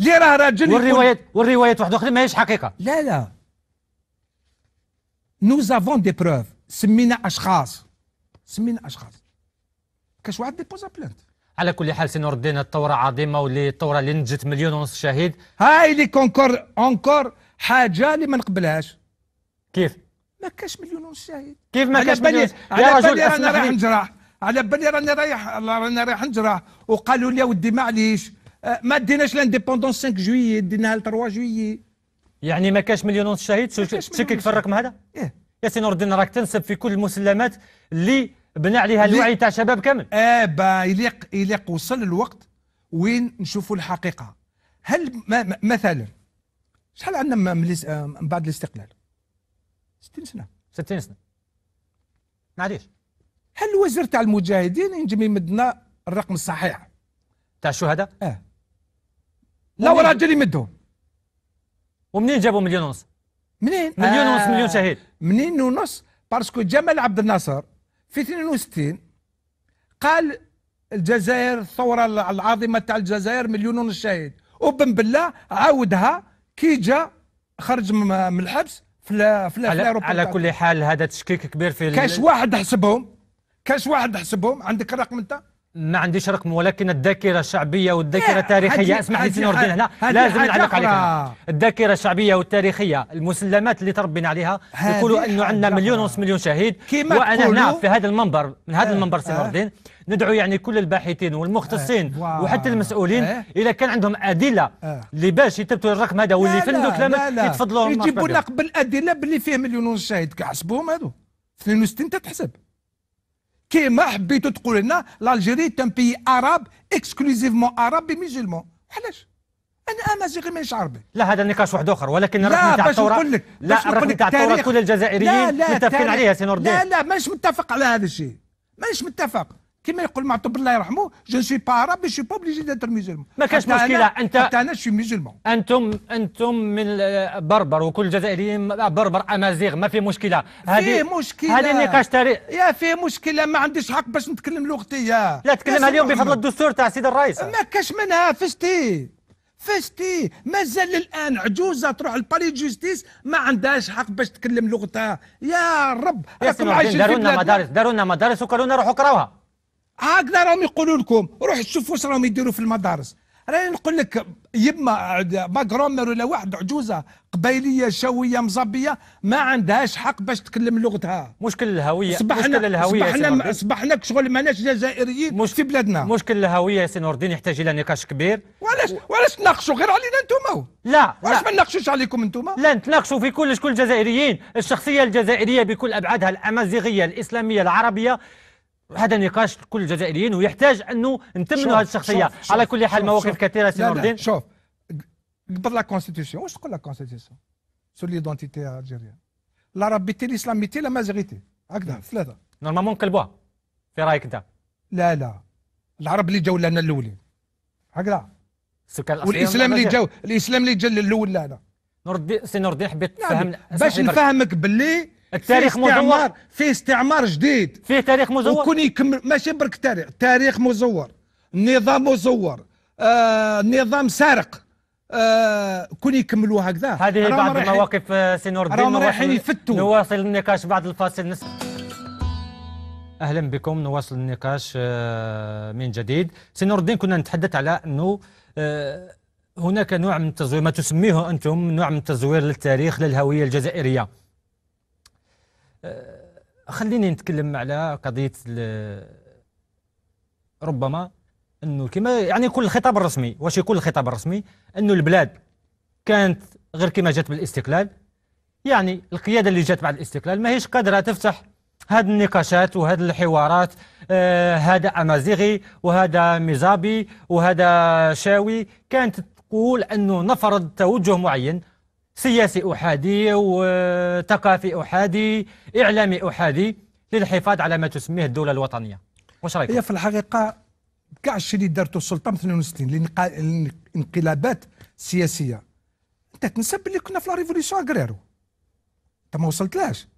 اللي راه راجل والروايات والروايات واحده اخرى ماهيش حقيقه لا لا نو زافون دي بروف سمينا اشخاص سمينا اشخاص كاش واحد ديبوزا بلانت على كل حال سي نور الدين الثوره عظيمه واللي الثوره اللي نجت مليون ونص شهيد هاي اللي كونكور اونكور حاجه اللي ما نقبلهاش كيف ما كاش مليون ونص شهيد كيف ما كاش مليون على رجل انا رايح نجرح على بالي راني رايح راني رايح نجرح وقالوا لي ودي معليش أه، ما ديناش لانديبوندونس 5 جويي ديناها ل 3 جويي يعني ما كاش مليون ونص شهيد شكك في الرقم هذا؟ ايه يا سي نور الدين راك تنسب في كل المسلمات اللي بنى عليها الوعي تاع شباب كامل اه با يليق يليق وصل الوقت وين نشوفوا الحقيقه هل مثلا شحال عندنا من, آه، من بعد الاستقلال 60 سنه 60 سنه ما هل الوزير تاع المجاهدين ينجم يمدنا الرقم الصحيح تاع الشهداء اه لا راجل يمدهم ومنين جابوا مليون ونص منين مليون ونص آه مليون شهيد منين ونص باسكو جمال عبد الناصر في 62 قال الجزائر الثورة العظيمة تاع الجزائر مليون شهيد وبن بالله عاودها كي جا خرج من الحبس في لا في, على, على كل حال هذا تشكيك كبير في كاش واحد حسبهم كاش واحد حسبهم عندك الرقم انت ما عنديش رقم ولكن الذاكره الشعبيه والذاكره التاريخيه اسمح لي نور هنا لازم نعلق عليك الذاكره الشعبيه والتاريخيه المسلمات اللي تربينا عليها يقولوا انه عندنا مليون ونص مليون شهيد وانا هنا في هذا المنبر من هذا آه، المنبر سي نور آه. ندعو يعني كل الباحثين والمختصين آه، وحتى المسؤولين اذا كان عندهم ادله اللي باش يثبتوا الرقم هذا واللي فندوا كلامك يتفضلوا يجيبوا لنا قبل ادله باللي فيه مليون ونص شهيد كحسبوهم هذو 62 تتحسب كيما حبيتوا تقول لنا لالجيري تان بيي اراب اكسكلوزيفمون اراب بمسلمون علاش انا امازيغي مانيش عربي لا هذا نقاش واحد اخر ولكن الرقم تاع الثوره لا الرقم تاع الثوره كل الجزائريين متفقين عليها سي نور الدين لا لا مانيش متفق على هذا الشيء مانيش متفق كما يقول معتب الله يرحمه جو سوي با عربي سوي با اوبليجي داتر ميزلمون ما كاش مشكله انت حتى انا سوي ميزلمون انتم انتم من بربر وكل الجزائريين بربر امازيغ ما في مشكله هذه مشكله هذه نقاش تاريخ يا فيه مشكله ما عنديش حق باش نتكلم لغتي يا لا تكلمها اليوم بفضل الدستور تاع السيد الرئيس ما كاش منها فشتي فشتي مازال الان عجوزه تروح لبالي جوستيس ما عندهاش حق باش تكلم لغتها يا رب يا سيدي دارونا مدارس دارونا مدارس وكلونا روحوا قراوها هكذا راهم يقولوا لكم روح شوف واش راهم يديروا في المدارس راني نقول لك يما ما جرامر ولا واحد عجوزه قبيليه شويه مزبيه ما عندهاش حق باش تكلم لغتها مشكل الهويه مشكل الهويه اصبحنا اصبحنا شغل ماناش جزائريين مش في بلادنا مشكل الهويه سي نور الدين يحتاج الى نقاش كبير وعلاش وعلاش تناقشوا غير علينا انتم لا علاش ما نناقشوش عليكم انتم لا نتناقشوا في كل شكون الجزائريين الشخصيه الجزائريه بكل ابعادها الامازيغيه الاسلاميه العربيه هذا نقاش كل الجزائريين ويحتاج انه نتمنوا هذه الشخصيه شوف على كل حال مواقف كثيره سي نور الدين شوف قبل لا كونستيتيسيون واش تقول لا كونستيتيسيون سو ليدونتيتي الجيريان العربيتي الاسلاميتي لا مازيغيتي هكذا ثلاثه نورمالمون نقلبوها في رايك انت لا لا العرب اللي جاو لنا الاولين هكذا والاسلام اللي جاو الاسلام اللي جا الاول لا لا نور الدين سي نور الدين حبيت نفهم باش نفهمك باللي التاريخ فيه استعمار مزور فيه استعمار جديد فيه تاريخ مزور وكون يكمل ماشي برك التاريخ تاريخ مزور نظام مزور آه نظام سارق آه كون يكملوا هكذا هذه بعض المواقف آه، سي نور الدين رايحين يفتوا نواصل النقاش بعد الفاصل نس... اهلا بكم نواصل النقاش آه، من جديد سي نور الدين كنا نتحدث على انه آه، هناك نوع من التزوير ما تسميه انتم نوع من التزوير للتاريخ للهويه الجزائريه آه، خليني نتكلم على قضيه ربما انه كما يعني كل الخطاب الرسمي واش يكون الخطاب الرسمي انه البلاد كانت غير كما جات بالاستقلال يعني القياده اللي جات بعد الاستقلال ماهيش قادره تفتح هاد النقاشات وهاد الحوارات آه هذا امازيغي وهذا ميزابي وهذا شاوي كانت تقول انه نفرض توجه معين سياسي أحادي وثقافي أحادي إعلامي أحادي للحفاظ على ما تسميه الدولة الوطنية واش رأيك؟ هي في الحقيقة كاع الشيء اللي دارته السلطة من 62 الانقلابات السياسية أنت تنسب اللي كنا في لا ريفوليسيون أكريرو أنت ما وصلتلاش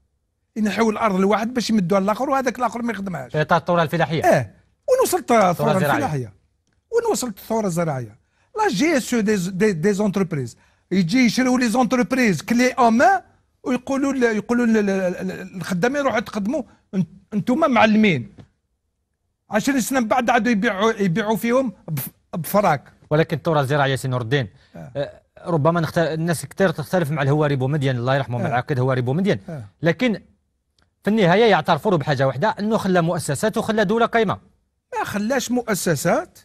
ينحيو الأرض لواحد باش يمدوها للآخر وهذاك الآخر ما يخدمهاش الثورة إيه، الفلاحية أه وين وصلت الثورة الفلاحية وين وصلت الثورة الزراعية لا جي اس دي زونتربريز يجي يشريوا لي زونتربريز كلي ما ويقولوا يقولوا الخدامين روحوا تخدموا انتم معلمين عشرين سنه من بعد عادوا يبيعوا يبيعوا فيهم بفراك ولكن الثوره الزراعيه سي نور الدين آه. آه، ربما نختار الناس كثير تختلف مع الهواري بومدين الله يرحمه آه. العقيد هواري بومدين آه. لكن في النهايه يعترفوا بحاجه واحده انه خلى مؤسسات وخلى دوله قايمه ما خلاش مؤسسات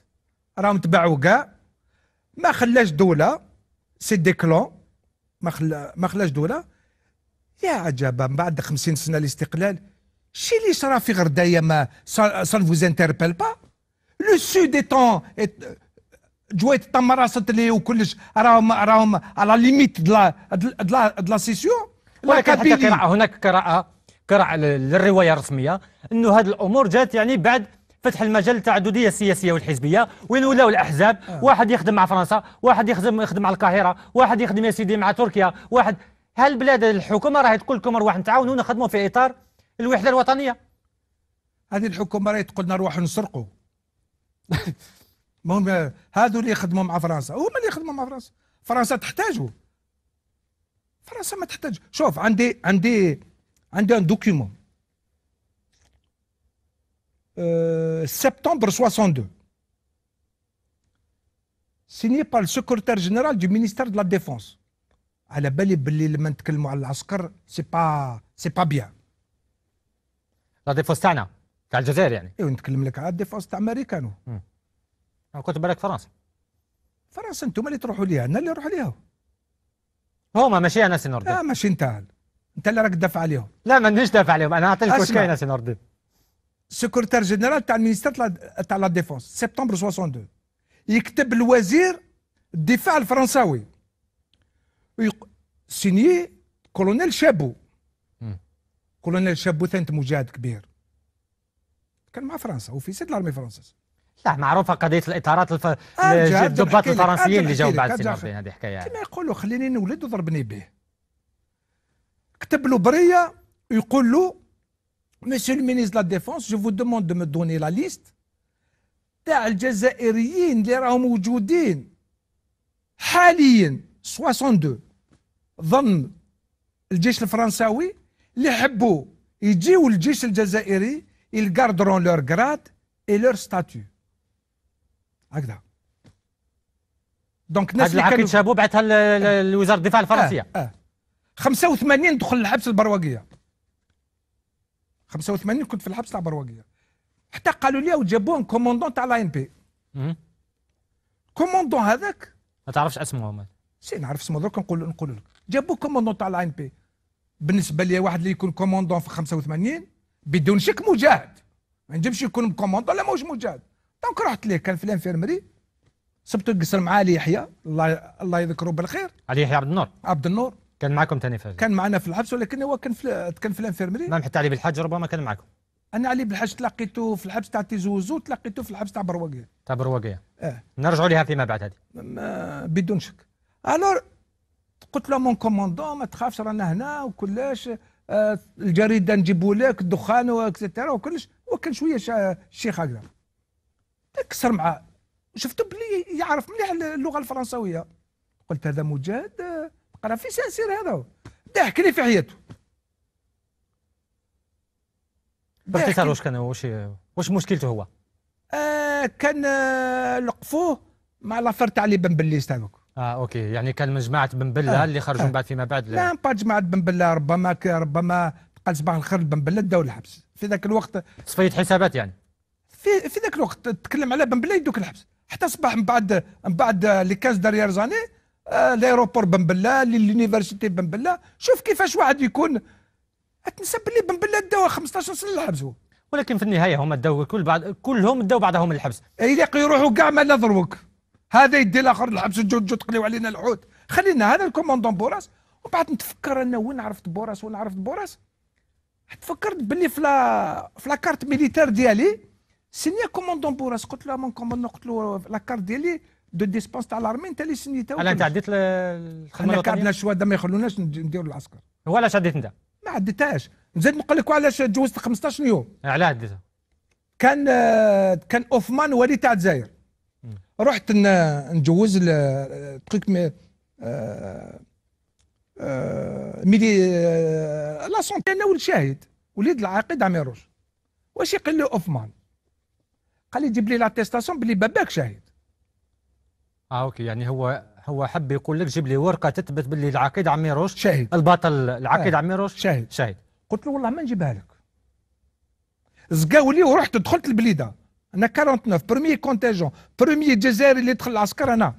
راهم تباعوا كاع ما خلاش دوله سي دي كلون ما خلا ما خلاش دوله يا عجبا من بعد 50 سنه الاستقلال شي اللي صرا في غردايه ما سان فوز زانتربل با لو سود ايتون جويت تم راست لي وكلش راهم راهم على ليميت دلا دلا دلا سيسيون ولكن حتى هناك قراءة قراءة للرواية الرسمية أنه هذه الأمور جات يعني بعد فتح المجال للتعددية السياسيه والحزبيه وين ولاو الاحزاب آه. واحد يخدم مع فرنسا واحد يخدم يخدم مع القاهره واحد يخدم يا سيدي مع تركيا واحد هالبلاد الحكومه راهي تقول لكم ارواح نتعاونوا نخدموا في اطار الوحده الوطنيه هذه الحكومه راهي تقول لنا نروحوا نسرقوا المهم هذو اللي يخدموا مع فرنسا هما اللي يخدموا مع فرنسا فرنسا تحتاجه فرنسا ما تحتاج شوف عندي عندي عندي ان دوكيومون euh, septembre 62, signé par le secrétaire général du ministère de la Défense. على بالي باللي لما نتكلموا على العسكر سي با سي با بيان لا ديفونس تاعنا تاع الجزائر يعني ايوا نتكلم لك على الديفونس تاع امريكانو انا كنت بالك فرنسا فرنسا انتم اللي تروحوا ليها انا اللي نروح ليها هما ماشي انا سي نورد لا ماشي انت انت اللي راك تدافع عليهم لا مانيش دافع عليهم انا عطيتك واش كاين سي نورد سكرتير جنرال تاع المينيستير تاع لا ديفونس سبتمبر 62 يكتب الوزير الدفاع الفرنساوي سيني كولونيل شابو كولونيل شابو ثانت مجاهد كبير كان مع فرنسا سيد لارمي فرنسيس لا معروفه قضيه الاطارات الف... الضباط آه، الفرنسيين اللي جاوا بعد سيدي هذه حكايه كما يقولوا خليني نولد وضربني به كتب له بريه يقول له Monsieur le ministre de la Défense, je vous demande de me donner la liste تاع الجزائريين اللي راهم موجودين حاليا 62 ضمن الجيش الفرنساوي اللي حبوا يجيو الجيش الجزائري يلقاردرون لور غراد اي لور ستاتيو هكذا دونك ناس اللي كانوا شابو بعثها لوزاره الدفاع الفرنسيه آه آه. 85 دخل الحبس البرواقيه 85 كنت في الحبس تاع برواقيه حتى قالوا لي وجابوه كوموندون تاع لا ان بي كوموندون هذاك ما تعرفش اسمه سي نعرف اسمه دروك نقول نقول لك جابوا كوموندون تاع لا ان بي بالنسبه لي واحد اللي يكون كوموندون في 85 بدون شك مجاهد ما نجمش يكون كوموندون لا ماهوش مجاهد دونك رحت ليه كان في الانفيرمري صبت القصر مع علي يحيى الله الله يذكره بالخير علي يحيى عبد النور عبد النور كان معكم تاني فاز كان معنا في الحبس ولكن هو كان في كان في الانفيرمري نعم حتى علي بالحاج ربما كان معكم انا علي بالحاج تلاقيته في الحبس تاع تيزوزو تلاقيته في الحبس تاع برواقيه تاع برواقيه اه نرجعوا لها فيما بعد هذه بدون شك الور قلت له مون كوموندون ما تخافش رانا هنا وكلاش آه الجريده نجيبوا لك الدخان واكسترا وكلش وكان شويه الشيخ هكذا كسر معاه شفته بلي يعرف مليح اللغه الفرنسويه قلت هذا مجاهد آه، قرا في سانسير هذا هو ضحك لي في حياته باختصار واش كان واش واش مشكلته هو؟ آه كان آه لقفوه مع لافير تاع لي تاع تاعك اه اوكي يعني كان من جماعه بنبله آه. اللي خرجوا من آه. بعد فيما بعد لا نعم، با جماعه بنبله ربما ربما قال صباح الخير بنبله داو الحبس في ذاك الوقت صفيت حسابات يعني في في ذاك الوقت تكلم على بنبله يدوك الحبس حتى صباح من بعد من بعد لي 15 داريير زاني لايروبور بلا لليونيفرسيتي بلا شوف كيفاش واحد يكون تنسب بن بلا داو 15 سنه للحبس هو ولكن في النهايه هما داو كل بعد كلهم داو بعضهم الحبس يلاقوا إيه، يروحوا كاع ما ضروك هذا يدي الاخر الحبس جو جو تقليو علينا الحوت خلينا هذا الكوموندون بوراس ومن بعد نتفكر انا وين عرفت بوراس وين عرفت بوراس تفكرت بلي فلا فلا كارت ميليتير ديالي سينيا كوموندون بوراس قلت له من كوموندون قلت له لا كارت ديالي دو ديسبونس تاع لارمي انت اللي سنيتها تو انا انت عديت الخدمه الوطنيه قعدنا شويه ما يخلوناش نديروا العسكر هو علاش عديت انت؟ ما عديتهاش نزيد نقول لك علاش تجوزت 15 يوم علاه عديتها كان كان اوفمان ولي تاع الجزائر رحت نجوز تقيك ميدي لا سونتي انا والشاهد وليد العاقد عميروش واش يقول لي اوفمان قال لي جيب لي لاتيستاسيون بلي باباك شاهد اه اوكي يعني هو هو حب يقول لك جيب لي ورقه تثبت باللي العقيد عميروش شاهد البطل العقيد آه. عميروش شاهد شاهد قلت له والله ما نجيبها لك زقاو لي ورحت دخلت البليده انا 49 برومي كونتيجون برومي جزائري اللي دخل العسكر انا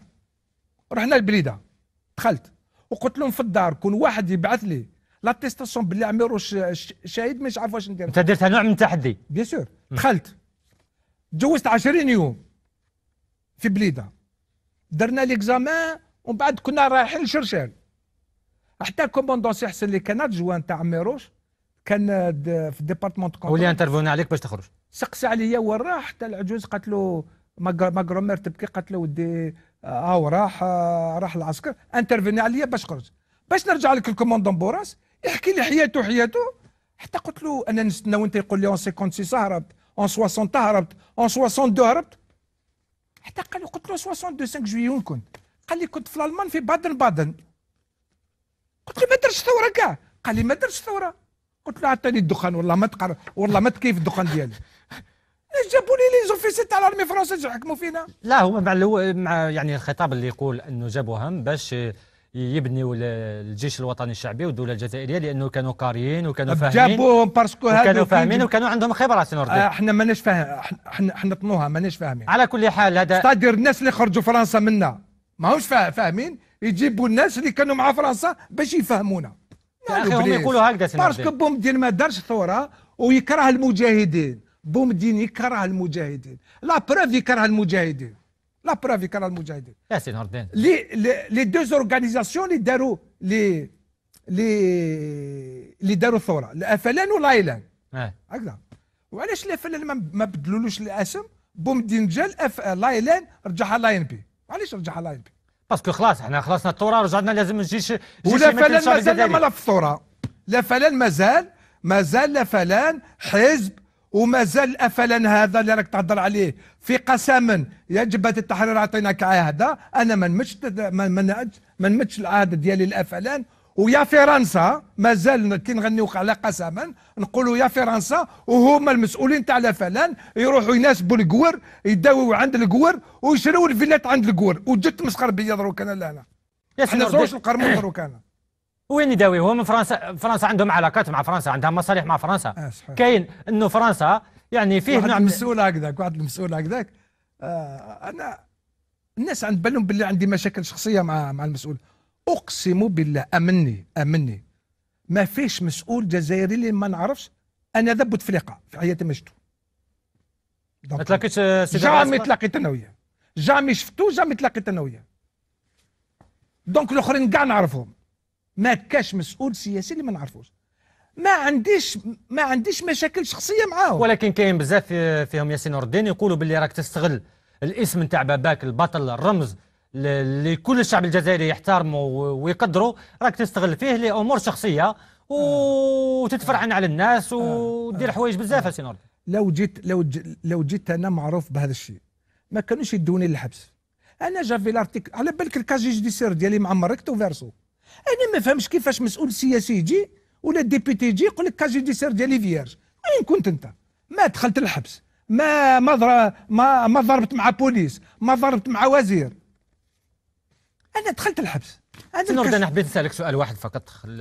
رحنا البليده دخلت وقلت لهم في الدار كون واحد يبعث لي لاتيستاسيون باللي عميروش شاهد مش عارف واش ندير انت درتها نوع من التحدي بيان سور دخلت تجوزت 20 يوم في بليده درنا ليكزامان ومن بعد كنا رايحين لشرشال حتى كوموندون سي حسن اللي كان جوان تاع ميروش كان في ديبارتمون كونترول ولي انترفون عليك باش تخرج سقسي عليا وين راح حتى العجوز قالت له ما جرومير تبكي قالت له ودي اه راح آه، راح العسكر انترفوني عليا باش خرج باش نرجع لك الكوموندون بوراس يحكي لي حياته حياته حتى قلت له انا نستنى وانت يقول لي اون 56 هربت اون 60 هربت اون 62 هربت حتى قال قلت له 62 5 وين كنت؟ قال لي كنت في الالمان في بادن بادن قلت له ما درتش ثوره كاع قال لي ما درتش ثوره قلت له عطاني الدخان والله ما تقر والله ما تكيف الدخان ديالي جابوا لي لي زوفيسي تاع الارمي فرنسا حكموا فينا لا هو مع يعني الخطاب اللي يقول انه جابوهم هم باش يبنيوا الجيش الوطني الشعبي والدوله الجزائريه لانه كانوا قاريين وكانوا فاهمين جابوهم باسكو وكانوا فاهمين وكانوا عندهم خبره سي نوردي آه، احنا ماناش فاهم احنا حنطنوها ماناش فاهمين على كل حال هذا استادير الناس اللي خرجوا فرنسا منا ماهوش فاهمين يجيبوا الناس اللي كانوا مع فرنسا باش يفهمونا اخي هم يقولوا هكذا باسكو بومدين ما دارش ثوره ويكره المجاهدين بومدين يكره المجاهدين لا بروف يكره المجاهدين لا برافي كان المجاهدين ياسين الدين لي لي دوز زورغانيزاسيون اللي داروا لي لي اللي داروا الثوره الافلان والايلان هكذا وعلاش الافلان ما بدلولوش الاسم بومدينجال اف لايلان رجعها لاين بي علاش رجعها لاين بي باسكو خلاص احنا خلصنا الثوره رجعنا لازم الجيش ولا فلان مازال ما في الثوره لا فلان مازال مازال لا فلان حزب ومازال افلا هذا اللي راك تهضر عليه في قسم يجب التحرير اعطيناك عهده انا ما نمتش ما نمتش العهد ديالي الافلان ويا فرنسا مازال كي نغنيو على قسما نقولوا يا فرنسا وهما المسؤولين تاع الافلان يروحوا يناسبوا القور يداووا عند القور ويشروا الفيلات عند القور وجدت مسخر بيا دروك انا لهنا انا يا سي القرموط دروك انا وين يداوي هو من فرنسا فرنسا عندهم علاقات مع فرنسا عندها مصالح مع فرنسا آه، كاين انه فرنسا يعني فيه واحد نوع المسؤول هكذاك واحد المسؤول هكذاك آه انا الناس عند بالهم باللي عندي مشاكل شخصيه مع مع المسؤول اقسم بالله امني امني ما فيش مسؤول جزائري اللي ما نعرفش انا ذا بوتفليقة في حياتي ما شفتو ما تلاقيتش جامي تلاقيت انا وياه جامي شفتو جامي تلاقيت انا وياه دونك الاخرين كاع نعرفهم ما كاش مسؤول سياسي اللي ما نعرفوش ما عنديش ما عنديش مشاكل شخصيه معاه ولكن كاين بزاف فيهم ياسين الدين يقولوا باللي راك تستغل الاسم نتاع باباك البطل الرمز اللي كل الشعب الجزائري يحترمه ويقدره راك تستغل فيه لامور شخصيه وتتفرعن آه. على الناس ودير آه. حوايج بزاف ياسين الدين لو جيت لو جيت لو جيت انا معروف بهذا الشيء ما كانوش يدوني للحبس انا جا في لارتيكل على بالك الكاجي جديسير ديالي معمر ريكتو فيرسو انا ما فهمش كيفاش مسؤول سياسي يجي ولا ديبيتي يجي يقول لك دي سير ديالي فيرج وين كنت انت ما دخلت الحبس ما ما ما ما ضربت مع بوليس ما ضربت مع وزير انا دخلت الحبس انا نرد انا حبيت نسالك سؤال واحد فقط خل...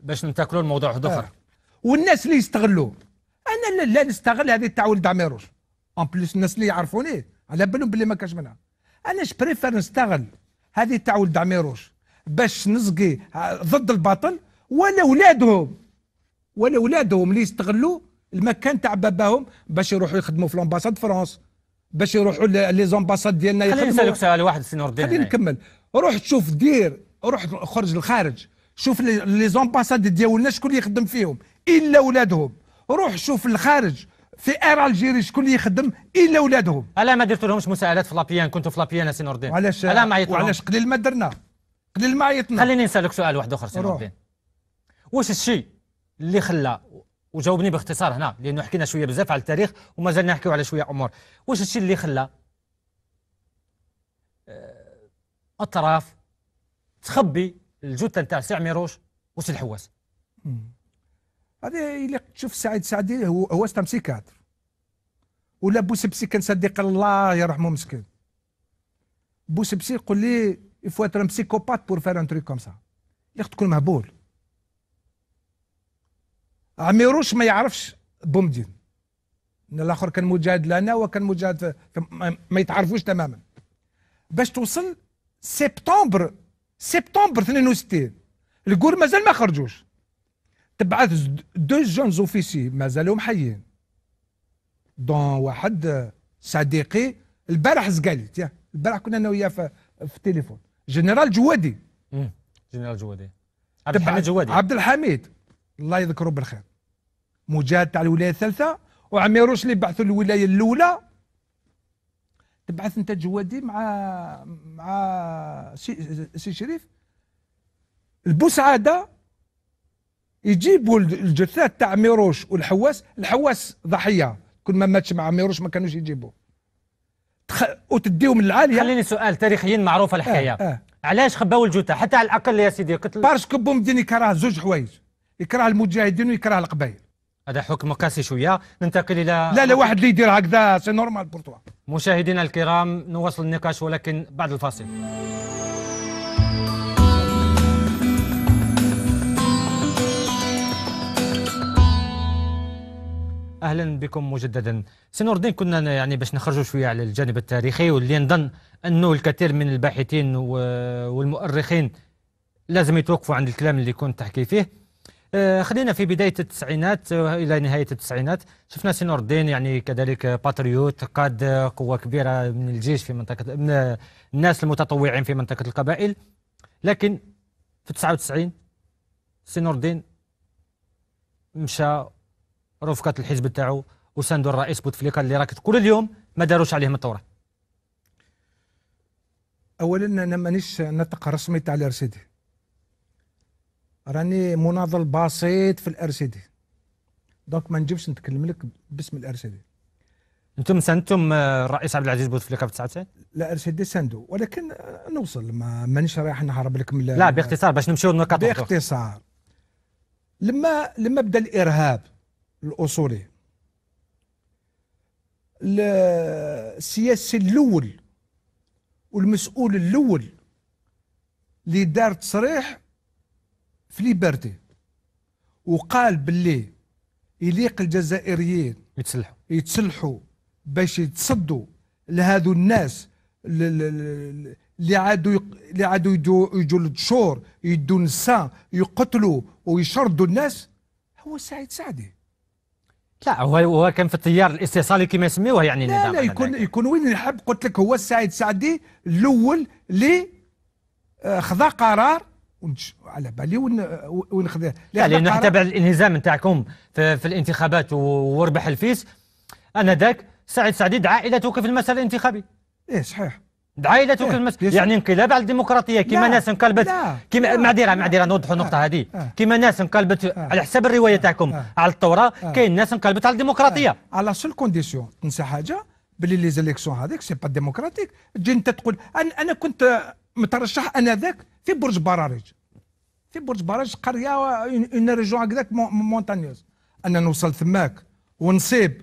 باش ننتقلوا الموضوع واحد اخر آه. والناس اللي يستغلوا انا لا نستغل هذه تاع ولد عميروش اون بليس الناس اللي يعرفوني على بالهم بلي ما كاش منها انا اش بريفير نستغل هذه تاع ولد عميروش باش نزقي ضد الباطل ولا ولادهم ولا ولادهم اللي يستغلوا المكان تاع باباهم باش يروحوا يخدموا في لومباساد فرنسا باش يروحوا لي زومباساد ديالنا خلينا نسالك سؤال واحد سي نور الدين خلينا نكمل روح تشوف دير روح خرج للخارج شوف لي زومباساد ديالنا شكون اللي يخدم فيهم الا ولادهم روح شوف الخارج في ار الجيري شكون اللي يخدم الا ولادهم الا ما درتولهمش مساعدات في لابيان كنتوا في لابيان سي نور الدين علاش علاش قليل ما درنا يتنا خليني نسالك سؤال واحد اخر سي الدين واش الشيء اللي خلى وجاوبني باختصار هنا لانه حكينا شويه بزاف على التاريخ ومازال نحكيو على شويه امور واش الشيء اللي خلى آه، اطراف تخبي الجثه نتاع سي عميروش وسي الحواس هذا اللي تشوف سعيد سعدي هو هو سيكاتر ولا بوسبسي كان صديق الله يرحمه مسكين بوسبسي يقول لي il faut être un psychopathe pour faire un truc comme ça يا اخي تكون مهبول عميروش ما يعرفش بومدين الاخر كان مجاهد لنا وكان مجاهد ما يتعرفوش تماما باش توصل سبتمبر سبتمبر 62 الكور مازال ما خرجوش تبعث دو جون زوفيسي مازالهم حيين دون واحد صديقي البارح زقالي البارح كنا انا وياه في التليفون جنرال جوادي جنرال جوادي عبد الحميد جوادي عبد الحميد الله يذكره بالخير مجاهد تاع الولايه الثالثه وعميروش اللي بعثوا الولايه الاولى تبعث انت جوادي مع مع سي, سي شريف البوسعاده يجيبوا الجثات تاع ميروش والحواس الحواس ضحيه كل ما ماتش مع ميروش ما كانوش يجيبوه تخ... وتديهم للعاليه خليني سؤال تاريخيا معروفه الحكايه آه آه. علاش خباو الجوتا حتى على الاقل يا سيدي قتل باسكو بومدين يكره زوج حوايج يكره المجاهدين ويكره القبائل هذا حكم قاسي شويه ننتقل الى لا لا واحد اللي يدير هكذا سي نورمال بورتوا مشاهدينا الكرام نواصل النقاش ولكن بعد الفاصل اهلا بكم مجددا سي نور الدين كنا يعني باش نخرجوا شويه على الجانب التاريخي واللي نظن انه الكثير من الباحثين والمؤرخين لازم يتوقفوا عند الكلام اللي كنت تحكي فيه آه، خلينا في بدايه التسعينات الى نهايه التسعينات شفنا سي نور الدين يعني كذلك باتريوت قاد قوه كبيره من الجيش في منطقه من الناس المتطوعين في منطقه القبائل لكن في 99 سي نور الدين مشى رفقه الحزب تاعو وساندو الرئيس بوتفليقه اللي راك تقول اليوم ما داروش عليهم الثوره اولا انا مانيش نطق رسمي تاع الار راني مناضل بسيط في الار دونك ما نجمش نتكلم لك باسم الار انتم ساندتم آه، الرئيس عبد العزيز بوتفليقه في 99 لا ار ساندو ولكن نوصل ما مانيش رايح نهرب لك من لا باختصار باش نمشيو للنقاط باختصار لما لما بدا الارهاب الأصولي السياسي الأول والمسؤول الأول اللي دار تصريح في ليبرتي وقال باللي يليق الجزائريين يتسلحوا يتسلحوا باش يتصدوا لهذو الناس اللي عادوا اللي عادوا يجوا للدشور يدوا نساء يقتلوا ويشردوا الناس هو سعيد سعدي لا هو هو كان في التيار الاستئصالي كما يسميوه يعني لا لا يكون داك. يكون وين يحب قلت لك هو السعيد سعدي الاول اللي آه، خذا قرار على بالي وين خذا لا لانه بعد الانهزام نتاعكم في, في الانتخابات وربح الفيس انا ذاك سعيد سعدي دعا الى توقف المسار الانتخابي ايه صحيح دعاية إيه، كلمة يعني انقلاب على الديمقراطية كما ناس انقلبت كما معذرة معذرة نوضحوا النقطة هذه كما ناس انقلبت على حساب الرواية تاعكم على الثورة كاين ناس انقلبت على الديمقراطية على سول كونديسيون ننسى حاجة بلي لي زيليكسيون هذيك سي با ديموكراتيك تجي انت تقول انا انا كنت مترشح انا ذاك في برج براريج في برج براريج قريه اون ريجون هكذاك مونتانيوز انا نوصل تماك ونصيب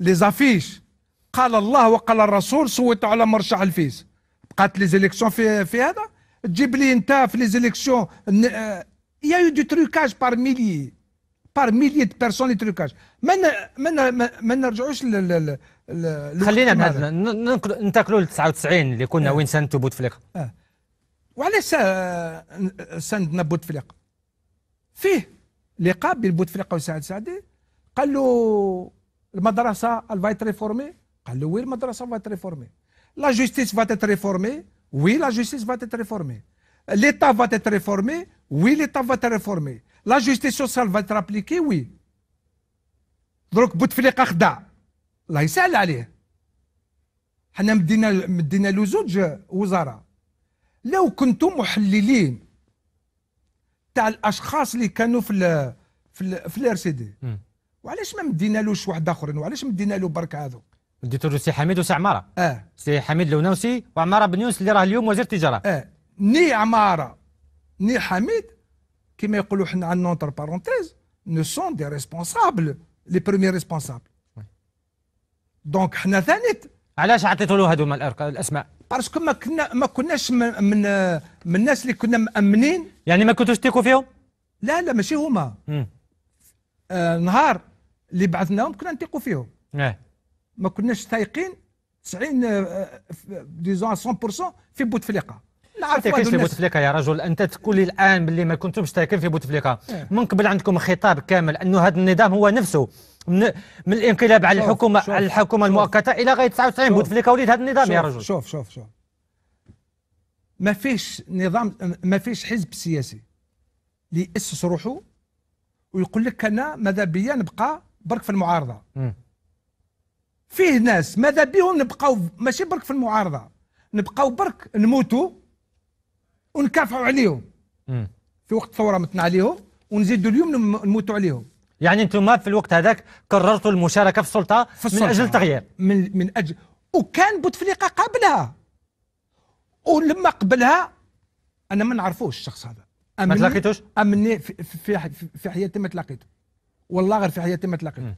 لي زافيش قال الله وقال الرسول صوتوا على مرشح الفيس بقات لي زيليكسيون في في هذا تجيب لي انت في لي زيليكسيون آه، يا يو دو تروكاج بار ميلي بار ميلي دو بيرسون لي تروكاج ما ما نرجعوش خلينا ننتقلوا ل 99 اللي كنا آه. وين سندتوا بوتفليقه آه. وعلاش سندنا بوتفليقه فيه لقاء بين بوتفليقه وسعد سعدي قال له المدرسه الفايت ريفورمي قال له وي المدرسه فات ريفورمي لا جوستيس فات ريفورمي وي لا جوستيس فات ريفورمي ليتا فات ريفورمي وي ليتا فات ريفورمي لا جوستيس سوسيال فات ابليكي وي دروك بوتفليقه خدع الله يسهل عليه حنا مدينا مدينا له زوج وزراء لو كنتم محللين تاع الاشخاص اللي كانوا في ال في ال في الار سي دي وعلاش ما مدينا لوش واحد اخرين وعلاش مدينا له برك هذو الدكتور سي حميد وسي عماره اه سي حميد لونوسي وعماره بن يونس اللي راه اليوم وزير التجاره اه ني عماره ني حميد كما يقولوا حنا عندنا اونتر بارونتيز نو سون دي ريسبونسابل لي بريمي ريسبونسابل دونك حنا ثاني علاش عطيتوا له هذوما الاسماء باسكو ما كنا ما كناش من من, من الناس اللي كنا مامنين يعني ما كنتوش تيكوا فيهم لا لا ماشي هما آه نهار اللي بعثناهم كنا نتيقوا فيهم اه ما كناش تايقين 90 ديزون 100% في بوتفليقه ما تاكلش في بوتفليقه يا رجل انت تقول لي الان باللي ما كنتمش تايقين في بوتفليقه إيه. من قبل عندكم خطاب كامل انه هذا النظام هو نفسه من, من الانقلاب على الحكومه شوف على الحكومه شوف المؤقته الى غايه 99 بوتفليقه وليد هذا النظام يا رجل شوف شوف شوف ما فيش نظام ما فيش حزب سياسي اللي ياسس روحه ويقول لك انا ماذا بيا نبقى برك في المعارضه م. فيه ناس ماذا بهم نبقاو ماشي برك في المعارضه نبقاو برك نموتوا ونكافحوا عليهم في وقت الثوره متنا عليهم ونزيدوا اليوم نموتوا عليهم يعني انتم في الوقت هذاك قررتوا المشاركه في السلطه, في السلطة من اجل التغيير من من اجل وكان بوتفليقه قبلها ولما قبلها انا ما نعرفوش الشخص هذا ما تلاقيتوش؟ امني في, في, في, حياتي ما تلاقيته والله غير في حياتي ما تلاقيته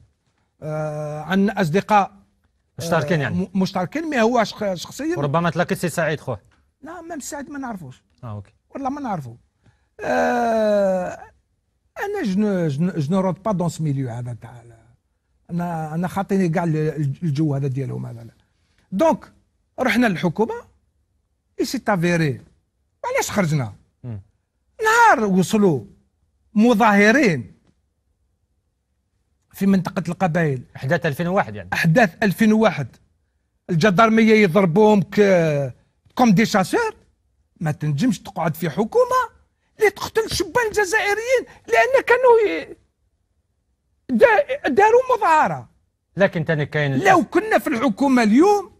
آه عندنا اصدقاء مشتركين آه، يعني مشتركين مي هو شخصيا ربما تلاقيت سي سعيد خوه لا مام سعيد ما نعرفوش اه اوكي والله ما نعرفو آه انا جن جن جن رود با دون سميليو هذا تاع انا انا خاطيني كاع الجو هذا ديالهم هذا دونك رحنا للحكومه اي سي تافيري علاش خرجنا نهار وصلوا مظاهرين في منطقة القبائل أحداث 2001 يعني أحداث 2001 الجدارمية يضربوهم ك كوم دي شاسور ما تنجمش تقعد في حكومة اللي تقتل الشبان الجزائريين لأن كانوا داروا مظاهرة لكن تاني كاين لو كنا في الحكومة اليوم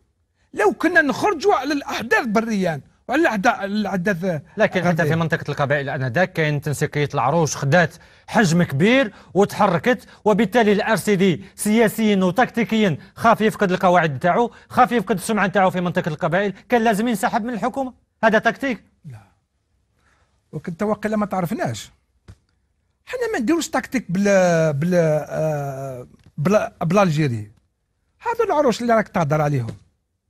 لو كنا نخرجوا على الأحداث بالريان العدة لكن حتى في منطقة القبائل آنذاك كاين تنسيقية العروش خدات حجم كبير وتحركت وبالتالي الار سي دي سياسيا وتكتيكيا خاف يفقد القواعد نتاعو خاف يفقد السمعة نتاعو في منطقة القبائل كان لازم ينسحب من الحكومة هذا تكتيك لا وكنت توقع ما تعرفناش حنا ما نديروش تكتيك بلا آه، بلا بلا الجيري هذا العروش اللي راك تهضر عليهم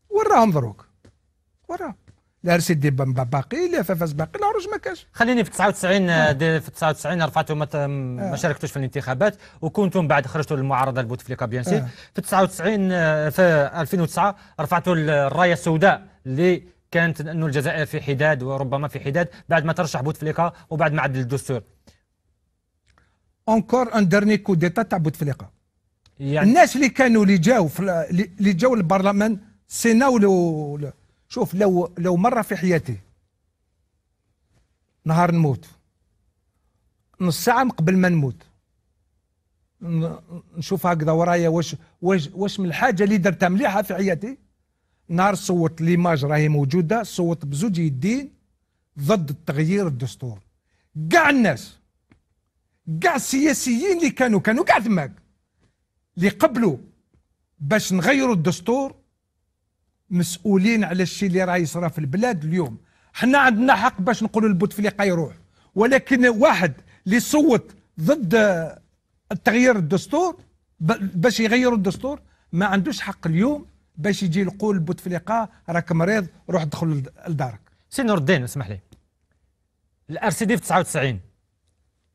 وراهم دروك وراهم لا سيدي بامبا باقي لا فافاس باقي لا عروج ما كاش خليني في 99 آه، في 99 رفعتوا آه. ما شاركتوش في الانتخابات وكنتم بعد خرجتوا للمعارضه البوتفليقه بيان سي في 99 آه. في 2009 رفعتوا الرايه السوداء اللي كانت انه الجزائر في حداد وربما في حداد بعد ما ترشح بوتفليقه وبعد ما عدل الدستور اونكور ان ديرني كو ديتا تاع بوتفليقه يعني الناس اللي كانوا اللي جاوا اللي جاوا للبرلمان سينا ولو شوف لو لو مرة في حياتي نهار نموت نص ساعة قبل ما نموت نشوف هكذا ورايا واش واش واش من الحاجة اللي درتها مليحة في حياتي نهار صوت ليماج راهي موجودة صوت بزوج يدين ضد التغيير الدستور كاع الناس كاع السياسيين اللي كانوا كانوا كاع تماك اللي قبلوا باش نغيروا الدستور مسؤولين على الشيء اللي راه يصرى في البلاد اليوم حنا عندنا حق باش نقولوا البوتفليقه يروح ولكن واحد اللي صوت ضد التغيير الدستور باش يغيروا الدستور ما عندوش حق اليوم باش يجي يقول بوتفليقه راك مريض روح دخل لدارك سي نور الدين اسمح لي الار سي دي في 99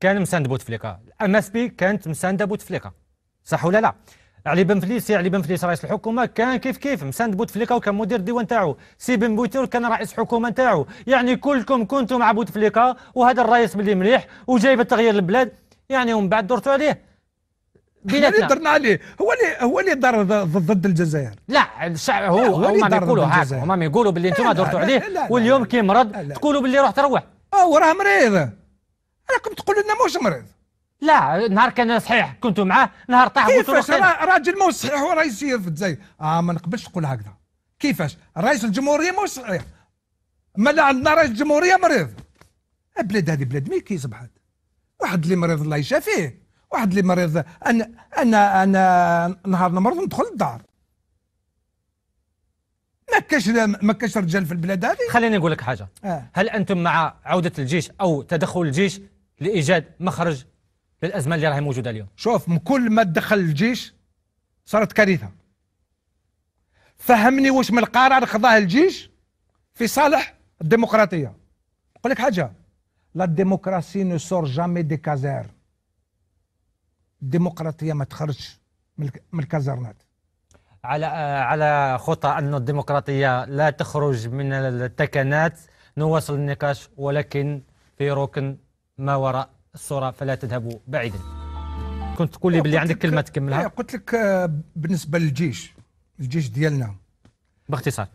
كان مساند بوتفليقه الام اس بي كانت مسانده بوتفليقه صح ولا لا علي بن فليس سي علي بن فليس رئيس الحكومه كان كيف كيف مساند بوتفليقه وكان مدير الديوان تاعو سي بن بوتير كان رئيس حكومه تاعو يعني كلكم كنتم مع بوتفليقه وهذا الرئيس باللي مليح وجايب التغيير للبلاد يعني ومن بعد درتوا عليه بيناتنا درنا عليه هو اللي هو اللي دار ضد الجزائر لا الشعب هو لا هما يقولوا هكا هما يقولوا باللي انتم درتوا عليه لا لا واليوم كي مرض تقولوا باللي روح تروح اه وراه مريض أه، راكم تقولوا لنا موش مريض لا نهار كان صحيح كنتوا معاه نهار طاح كيفاش راجل مو صحيح هو رئيس في الجزائر اه ما نقبلش تقول هكذا كيفاش رئيس الجمهوريه مو صحيح ما عندنا رئيس الجمهوريه مريض البلاد هذه بلاد ميكي صبحت واحد اللي مريض الله يشافيه واحد اللي مريض انا انا انا نهار نمرض ندخل الدار ما كاش ما كاش رجال في البلاد هذه خليني نقول لك حاجه آه. هل انتم مع عوده الجيش او تدخل الجيش لايجاد مخرج للازمه اللي راهي موجوده اليوم شوف من كل ما دخل الجيش صارت كارثه فهمني واش من القرار خضاه الجيش في صالح الديمقراطيه نقول لك حاجه لا ديموكراسي نو سور جامي دي كازير الديمقراطيه ما تخرجش من الكازرنات على على خطى أن الديمقراطية لا تخرج من التكنات نواصل النقاش ولكن في ركن ما وراء الصورة فلا تذهبوا بعيدا كنت تقول لي باللي عندك كلمة تكملها إيه، قلت لك آه، بالنسبة للجيش الجيش ديالنا باختصار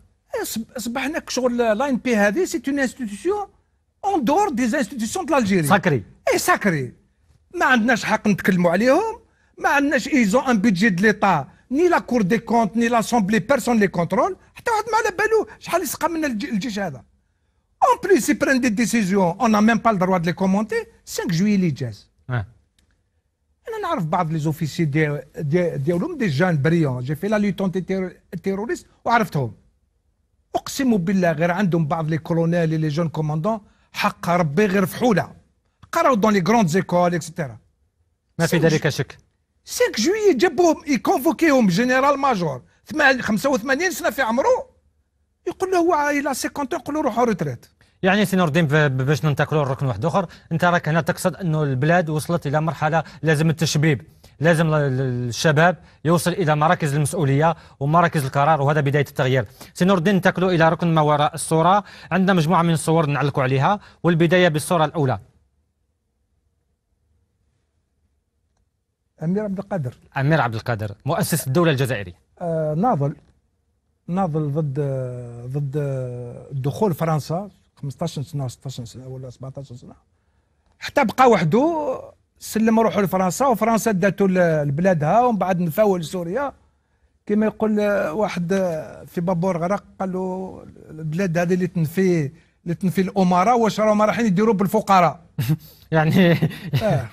اصبحنا إيه، كشغل آه، لاين بي هذه سي اون انستيتيسيون اون دور دي انستيتيسيون ديال الجيري ساكري اي ساكري ما عندناش حق نتكلموا عليهم ما عندناش ايزو ان بيدجي دو ليطا ني لا كور دي كونت ني لاسومبلي بيرسون لي كونترول حتى واحد ما على بالو شحال يسقى من الجيش هذا En plus, ils prennent des décisions, on n'a même pas le droit de les commenter. 5 juillet, les jazz. Ouais. انا نعرف بعض لي زوفيسي ديالهم دي جان بريون جي في لا لوت انتي تيروريست وعرفتهم اقسم بالله غير عندهم بعض لي كولونيل لي جون كوماندون حق ربي غير فحوله قراو دون لي غروند زيكول اكسيتيرا ما في ذلك شك 5 جويي جابوهم يكونفوكيهم جنرال ماجور 85 سنه في عمره يقول له هو الى 50 يقول له روحوا ريتريت يعني سي نور الدين باش ننتقلوا لركن واحد اخر انت راك هنا تقصد انه البلاد وصلت الى مرحله لازم التشبيب لازم الشباب يوصل الى مراكز المسؤوليه ومراكز القرار وهذا بدايه التغيير سي نور الدين انتقلوا الى ركن ما وراء الصوره عندنا مجموعه من الصور نعلقوا عليها والبدايه بالصوره الاولى امير عبد القادر امير عبد القادر مؤسس الدوله الجزائريه آه ناضل ناضل ضد ضد دخول فرنسا 15 سنه 16 سنه ولا 17 سنه حتى بقى وحده سلم روحه لفرنسا وفرنسا داتو لبلادها ومن بعد نفاو لسوريا كما يقول واحد في بابور غرق قال له البلاد هذه اللي تنفي اللي تنفي الامراء واش راهم رايحين يديروا بالفقراء يعني آه.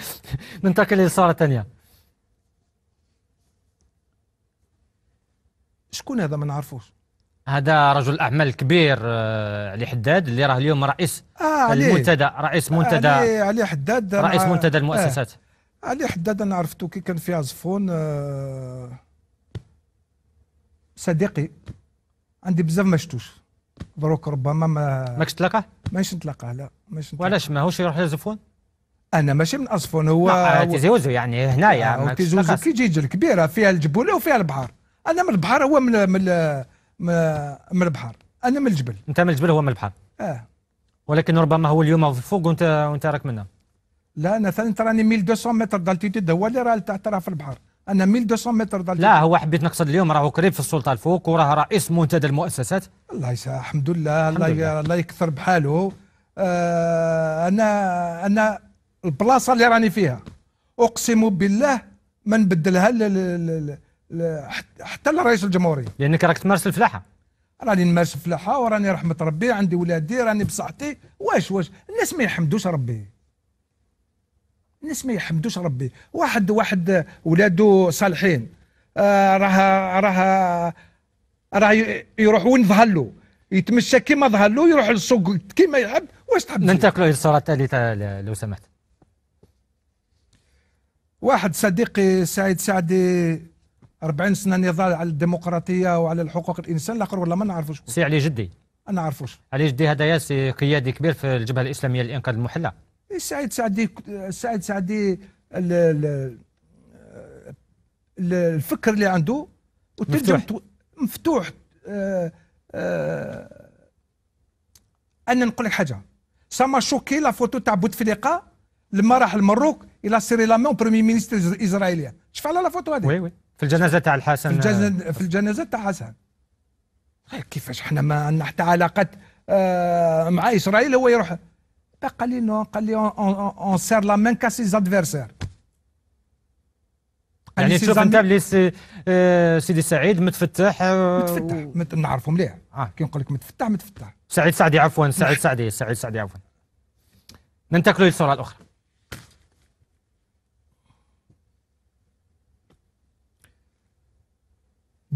ننتقل لصاله ثانيه شكون هذا ما نعرفوش هذا رجل اعمال كبير آه، علي حداد اللي راه اليوم رئيس آه المنتدى رئيس آه، منتدى علي, علي حداد رئيس منتدى المؤسسات آه علي حداد انا عرفته كي كان في عزفون آه صديقي عندي بزاف ما شفتوش دروك ربما ما ماكش تلاقاه ماش نتلاقاه لا نتلاقاه وعلاش ماهوش يروح لزفون انا ماشي من عزفون هو لا آه، تيزوزو يعني هنايا آه تيزوزو كي تجي الكبيره فيها الجبوله وفيها البحر انا من البحر هو من من من البحر انا من الجبل انت من الجبل هو من البحر اه ولكن ربما هو اليوم فوق وانت وانت راك منه لا انا ثاني تراني 1200 متر دالتيتود هو اللي راه تحت راه في البحر انا 1200 متر دالتيتود لا هو حبيت نقصد اليوم راهو قريب في السلطه الفوق وراه رئيس منتدى المؤسسات الله يسا الحمد لله الله, الله يكثر بحاله آه انا انا البلاصه اللي راني فيها اقسم بالله ما نبدلها حتى لرئيس الجمهوريه لانك راك تمارس الفلاحه راني نمارس الفلاحه وراني رحمه ربي عندي ولادي راني بصحتي واش واش الناس ما يحمدوش ربي الناس ما يحمدوش ربي واحد واحد ولادو صالحين آه، راه راه راه يروح وين ظهر له يتمشى كيما ظهر له يروح للسوق كيما يحب واش تحب ننتقلوا الى الصوره الثالثه لو سمحت واحد صديقي سعيد سعدي 40 سنه نضال على الديمقراطيه وعلى الحقوق الانسان الاخر والله ما نعرفوش سي علي جدي ما نعرفوش علي جدي هذا سي قيادي كبير في الجبهه الاسلاميه للانقاذ المحلى سعيد سعدي سعيد سعدي الفكر اللي عنده مفتوح مفتوح آآ آه، آآ آه، انا نقول لك حاجه سما شوكي لا فوتو تاع بوتفليقه لما راح المروك الى سيري لامي بريمي مينستر ازرائيليا شفت على لا فوتو هذه وي وي في الجنازة تاع الحسن في الجنازة في الجنازة تاع الحسن طيب، كيفاش احنا ما عندنا حتى علاقات آه مع اسرائيل هو يروح قال لي نو قال لي اون سير لا مان كاسي زادفيرسير يعني تشوف انت بلي سي آه، سيدي سعيد متفتح آه، متفتح مت... نعرفه مليح آه. كي نقول لك متفتح متفتح سعيد سعدي عفوا سعيد سعدي سعيد سعدي عفوا ننتقل للصوره الاخرى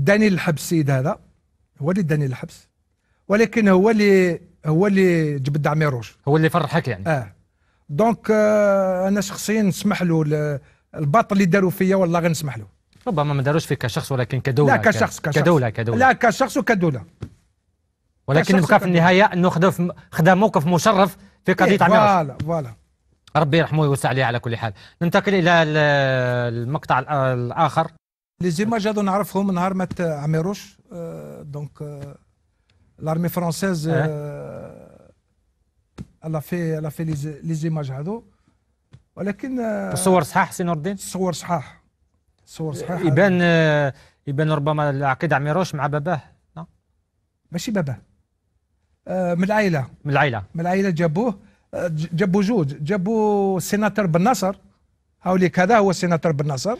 داني الحبس السيد هذا هو اللي داني الحبس ولكن هو اللي هو اللي جبد عميروش هو اللي فرحك يعني اه دونك آه انا شخصيا نسمح له الباطل اللي داروا فيا والله غير نسمح له ربما ما داروش فيك كشخص ولكن كدوله لا كشخص كشخص كدوله كدوله لا كشخص وكدوله ولكن نبقى في النهايه انه خدا خدا موقف مشرف في قضيه إيه عميروش فوالا فوالا ربي يرحمه ويوسع عليه على كل حال ننتقل الى المقطع الاخر لي زيماج هذو نعرفهم نهار مات عميروش دونك لارمي فرونسيز ouais. في elle في fait, هذو ولكن الصور صحاح سي نور الدين الصور صحاح الصور صحاح يبان يبان ربما العقيد عميروش مع باباه لا ماشي باباه euh, من العائله من العائله من العائله جابوه آه، جابوا جوج جابوا السيناتور بن نصر هاوليك هذا هو السيناتور بن نصر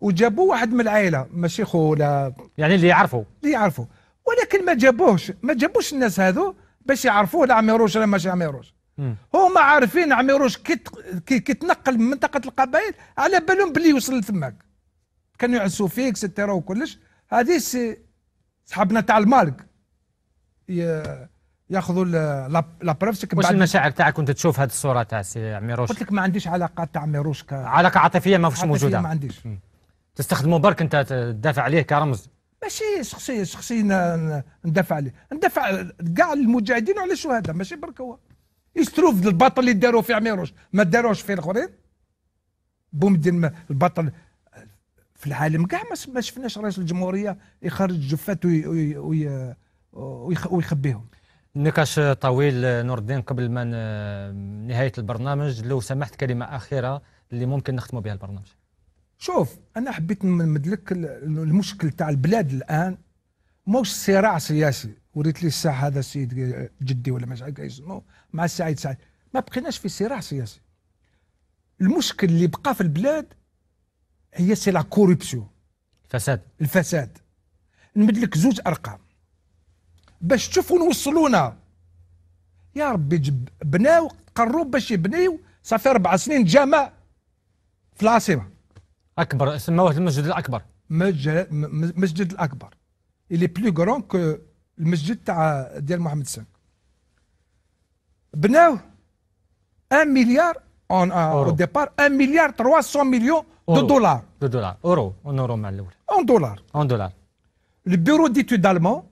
وجابوا واحد من العائله ماشي خو ولا يعني اللي يعرفوا اللي يعرفوا ولكن ما جابوش ما جابوش الناس هذو باش يعرفوه لا عميروش ولا ماشي عميروش هما عارفين عميروش كي كيتنقل من منطقه القبائل على بالهم بلي يوصل لتماك كانوا يعسوا فيك ستيرا وكلش هذه سي صحابنا تاع المالك ياخذوا لا بريف واش المشاعر تاعك وانت تشوف هذه الصوره تاع سي عميروش قلت لك ما عنديش علاقه تاع عميروش علاقه عاطفيه ما فيش موجوده ما عنديش تستخدموا تستخدمه برك انت تدافع عليه كرمز ماشي شخصي شخصي ندافع عليه ندافع كاع المجاهدين وعلى الشهداء ماشي برك هو يستروف البطل اللي داروه في عميروش ما داروش في الاخرين بومدين البطل في العالم كاع ما شفناش رئيس الجمهوريه يخرج جفات ويخبيهم نقاش طويل آه، نور الدين قبل ما آه، نهايه البرنامج لو سمحت كلمه اخيره اللي ممكن نختموا بها البرنامج شوف انا حبيت نمد لك المشكل تاع البلاد الان موش صراع سياسي وريت لي الساعه هذا السيد آه، جدي ولا ما اسمه مع السعيد سعيد ما بقيناش في صراع سياسي المشكل اللي بقى في البلاد هي سي لا كوربسيون الفساد الفساد نمد لك زوج ارقام باش تشوفوا نوصلونا يا ربي بناو قروا باش يبنيو صافي اربع سنين جامع في العاصمه اكبر سموه المسجد الاكبر مسجد المسجد الاكبر اللي بلو كرون كو المسجد تاع ديال محمد السن بناوه 1 مليار اون او ديبار 1 مليار 300 مليون دو دولار دو دولار اورو اون اورو مع الاول اون دولار اون دولار لو بيرو ديتود المون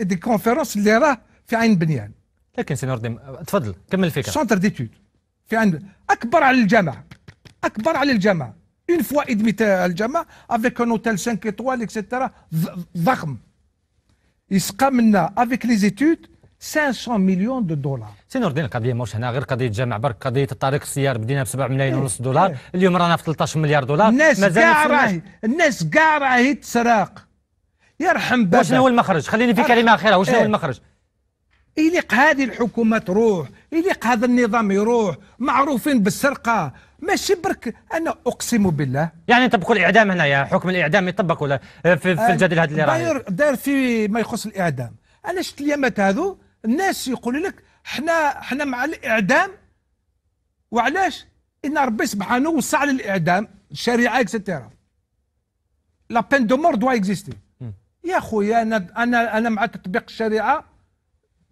دي كونفيرونس اللي راه في عين بنيان لكن سي نوردم تفضل كمل الفكره سونتر ديتود في عين اكبر على الجامع اكبر على الجامع اون فوا ادمي تاع افيك ان اوتيل 5 ايطوال اكسترا ضخم يسقى منا افيك لي زيتود 500 مليون دو دولار سي نور الدين القضيه ماهوش هنا غير قضيه جامع برك قضيه الطريق السيار بدينا ب 7 ملايين إيه، ونص دولار إيه. اليوم رانا في 13 مليار دولار الناس كاع راهي الناس كاع راهي تسراق يرحم بابا وشنو هو المخرج خليني في كلمه اخيره وشنو هو إيه. المخرج يليق هذه الحكومه تروح يليق هذا النظام يروح معروفين بالسرقه ماشي برك انا اقسم بالله يعني تبقوا الاعدام هنا يا حكم الاعدام يطبق ولا آه، في, في آه، الجدل هذا اللي راه داير داير في ما يخص الاعدام انا شفت اليامات هذو الناس يقولوا لك حنا حنا مع الاعدام وعلاش ان ربي سبحانه وسع للاعدام الشريعه اكسترا لا بين دو مور دوا اكزيستي يا خويا انا انا انا مع تطبيق الشريعه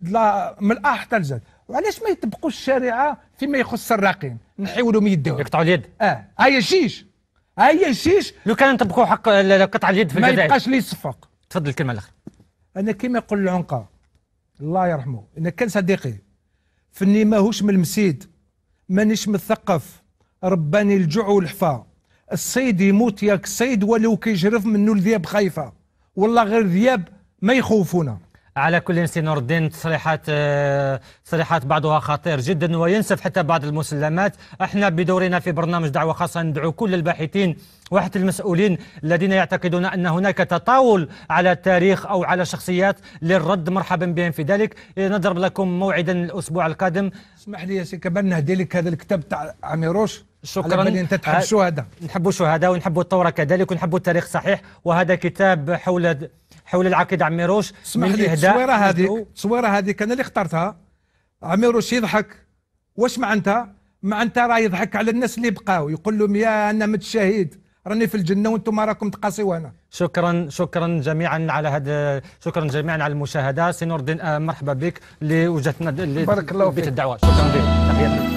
لا من الاح حتى الزاد وعلاش ما يطبقوش الشريعه فيما يخص السراقين نحيوا لهم يدهم يقطعوا اليد اه هيا شيش هيا شيش لو كان نطبقوا حق قطع اليد في الجزائر ما يبقاش لي صفق تفضل الكلمه الاخيره انا كما يقول العنقاء الله يرحمه انا كان صديقي فني ماهوش من المسيد مانيش مثقف رباني الجوع والحفا الصيد يموت ياك الصيد ولو كيجرف منه الذئب خايفه والله غير ذياب ما يخوفونا على كل سي نور الدين تصريحات آه، تصريحات بعضها خطير جدا وينسف حتى بعض المسلمات احنا بدورنا في برنامج دعوه خاصه ندعو كل الباحثين وحتى المسؤولين الذين يعتقدون ان هناك تطاول على التاريخ او على شخصيات للرد مرحبا بهم في ذلك إيه، نضرب لكم موعدا الاسبوع القادم اسمح لي يا سي كمان نهدي لك هذا الكتاب تاع عميروش شكرا على انت تحب الشهداء نحب الشهداء ونحب الثوره كذلك ونحب التاريخ صحيح وهذا كتاب حول حول العقيد عميروش اسمح لي التصويره هذه التصويره هذه انا اللي اخترتها عميروش يضحك واش معناتها معناتها راه يضحك على الناس اللي بقاو يقول لهم يا انا مت راني في الجنه وانتم راكم تقاسيو انا شكرا شكرا جميعا على هذا شكرا جميعا على المشاهده سي نور الدين آه، مرحبا بك لوجهتنا بارك الله فيك الدعوه شكرا لك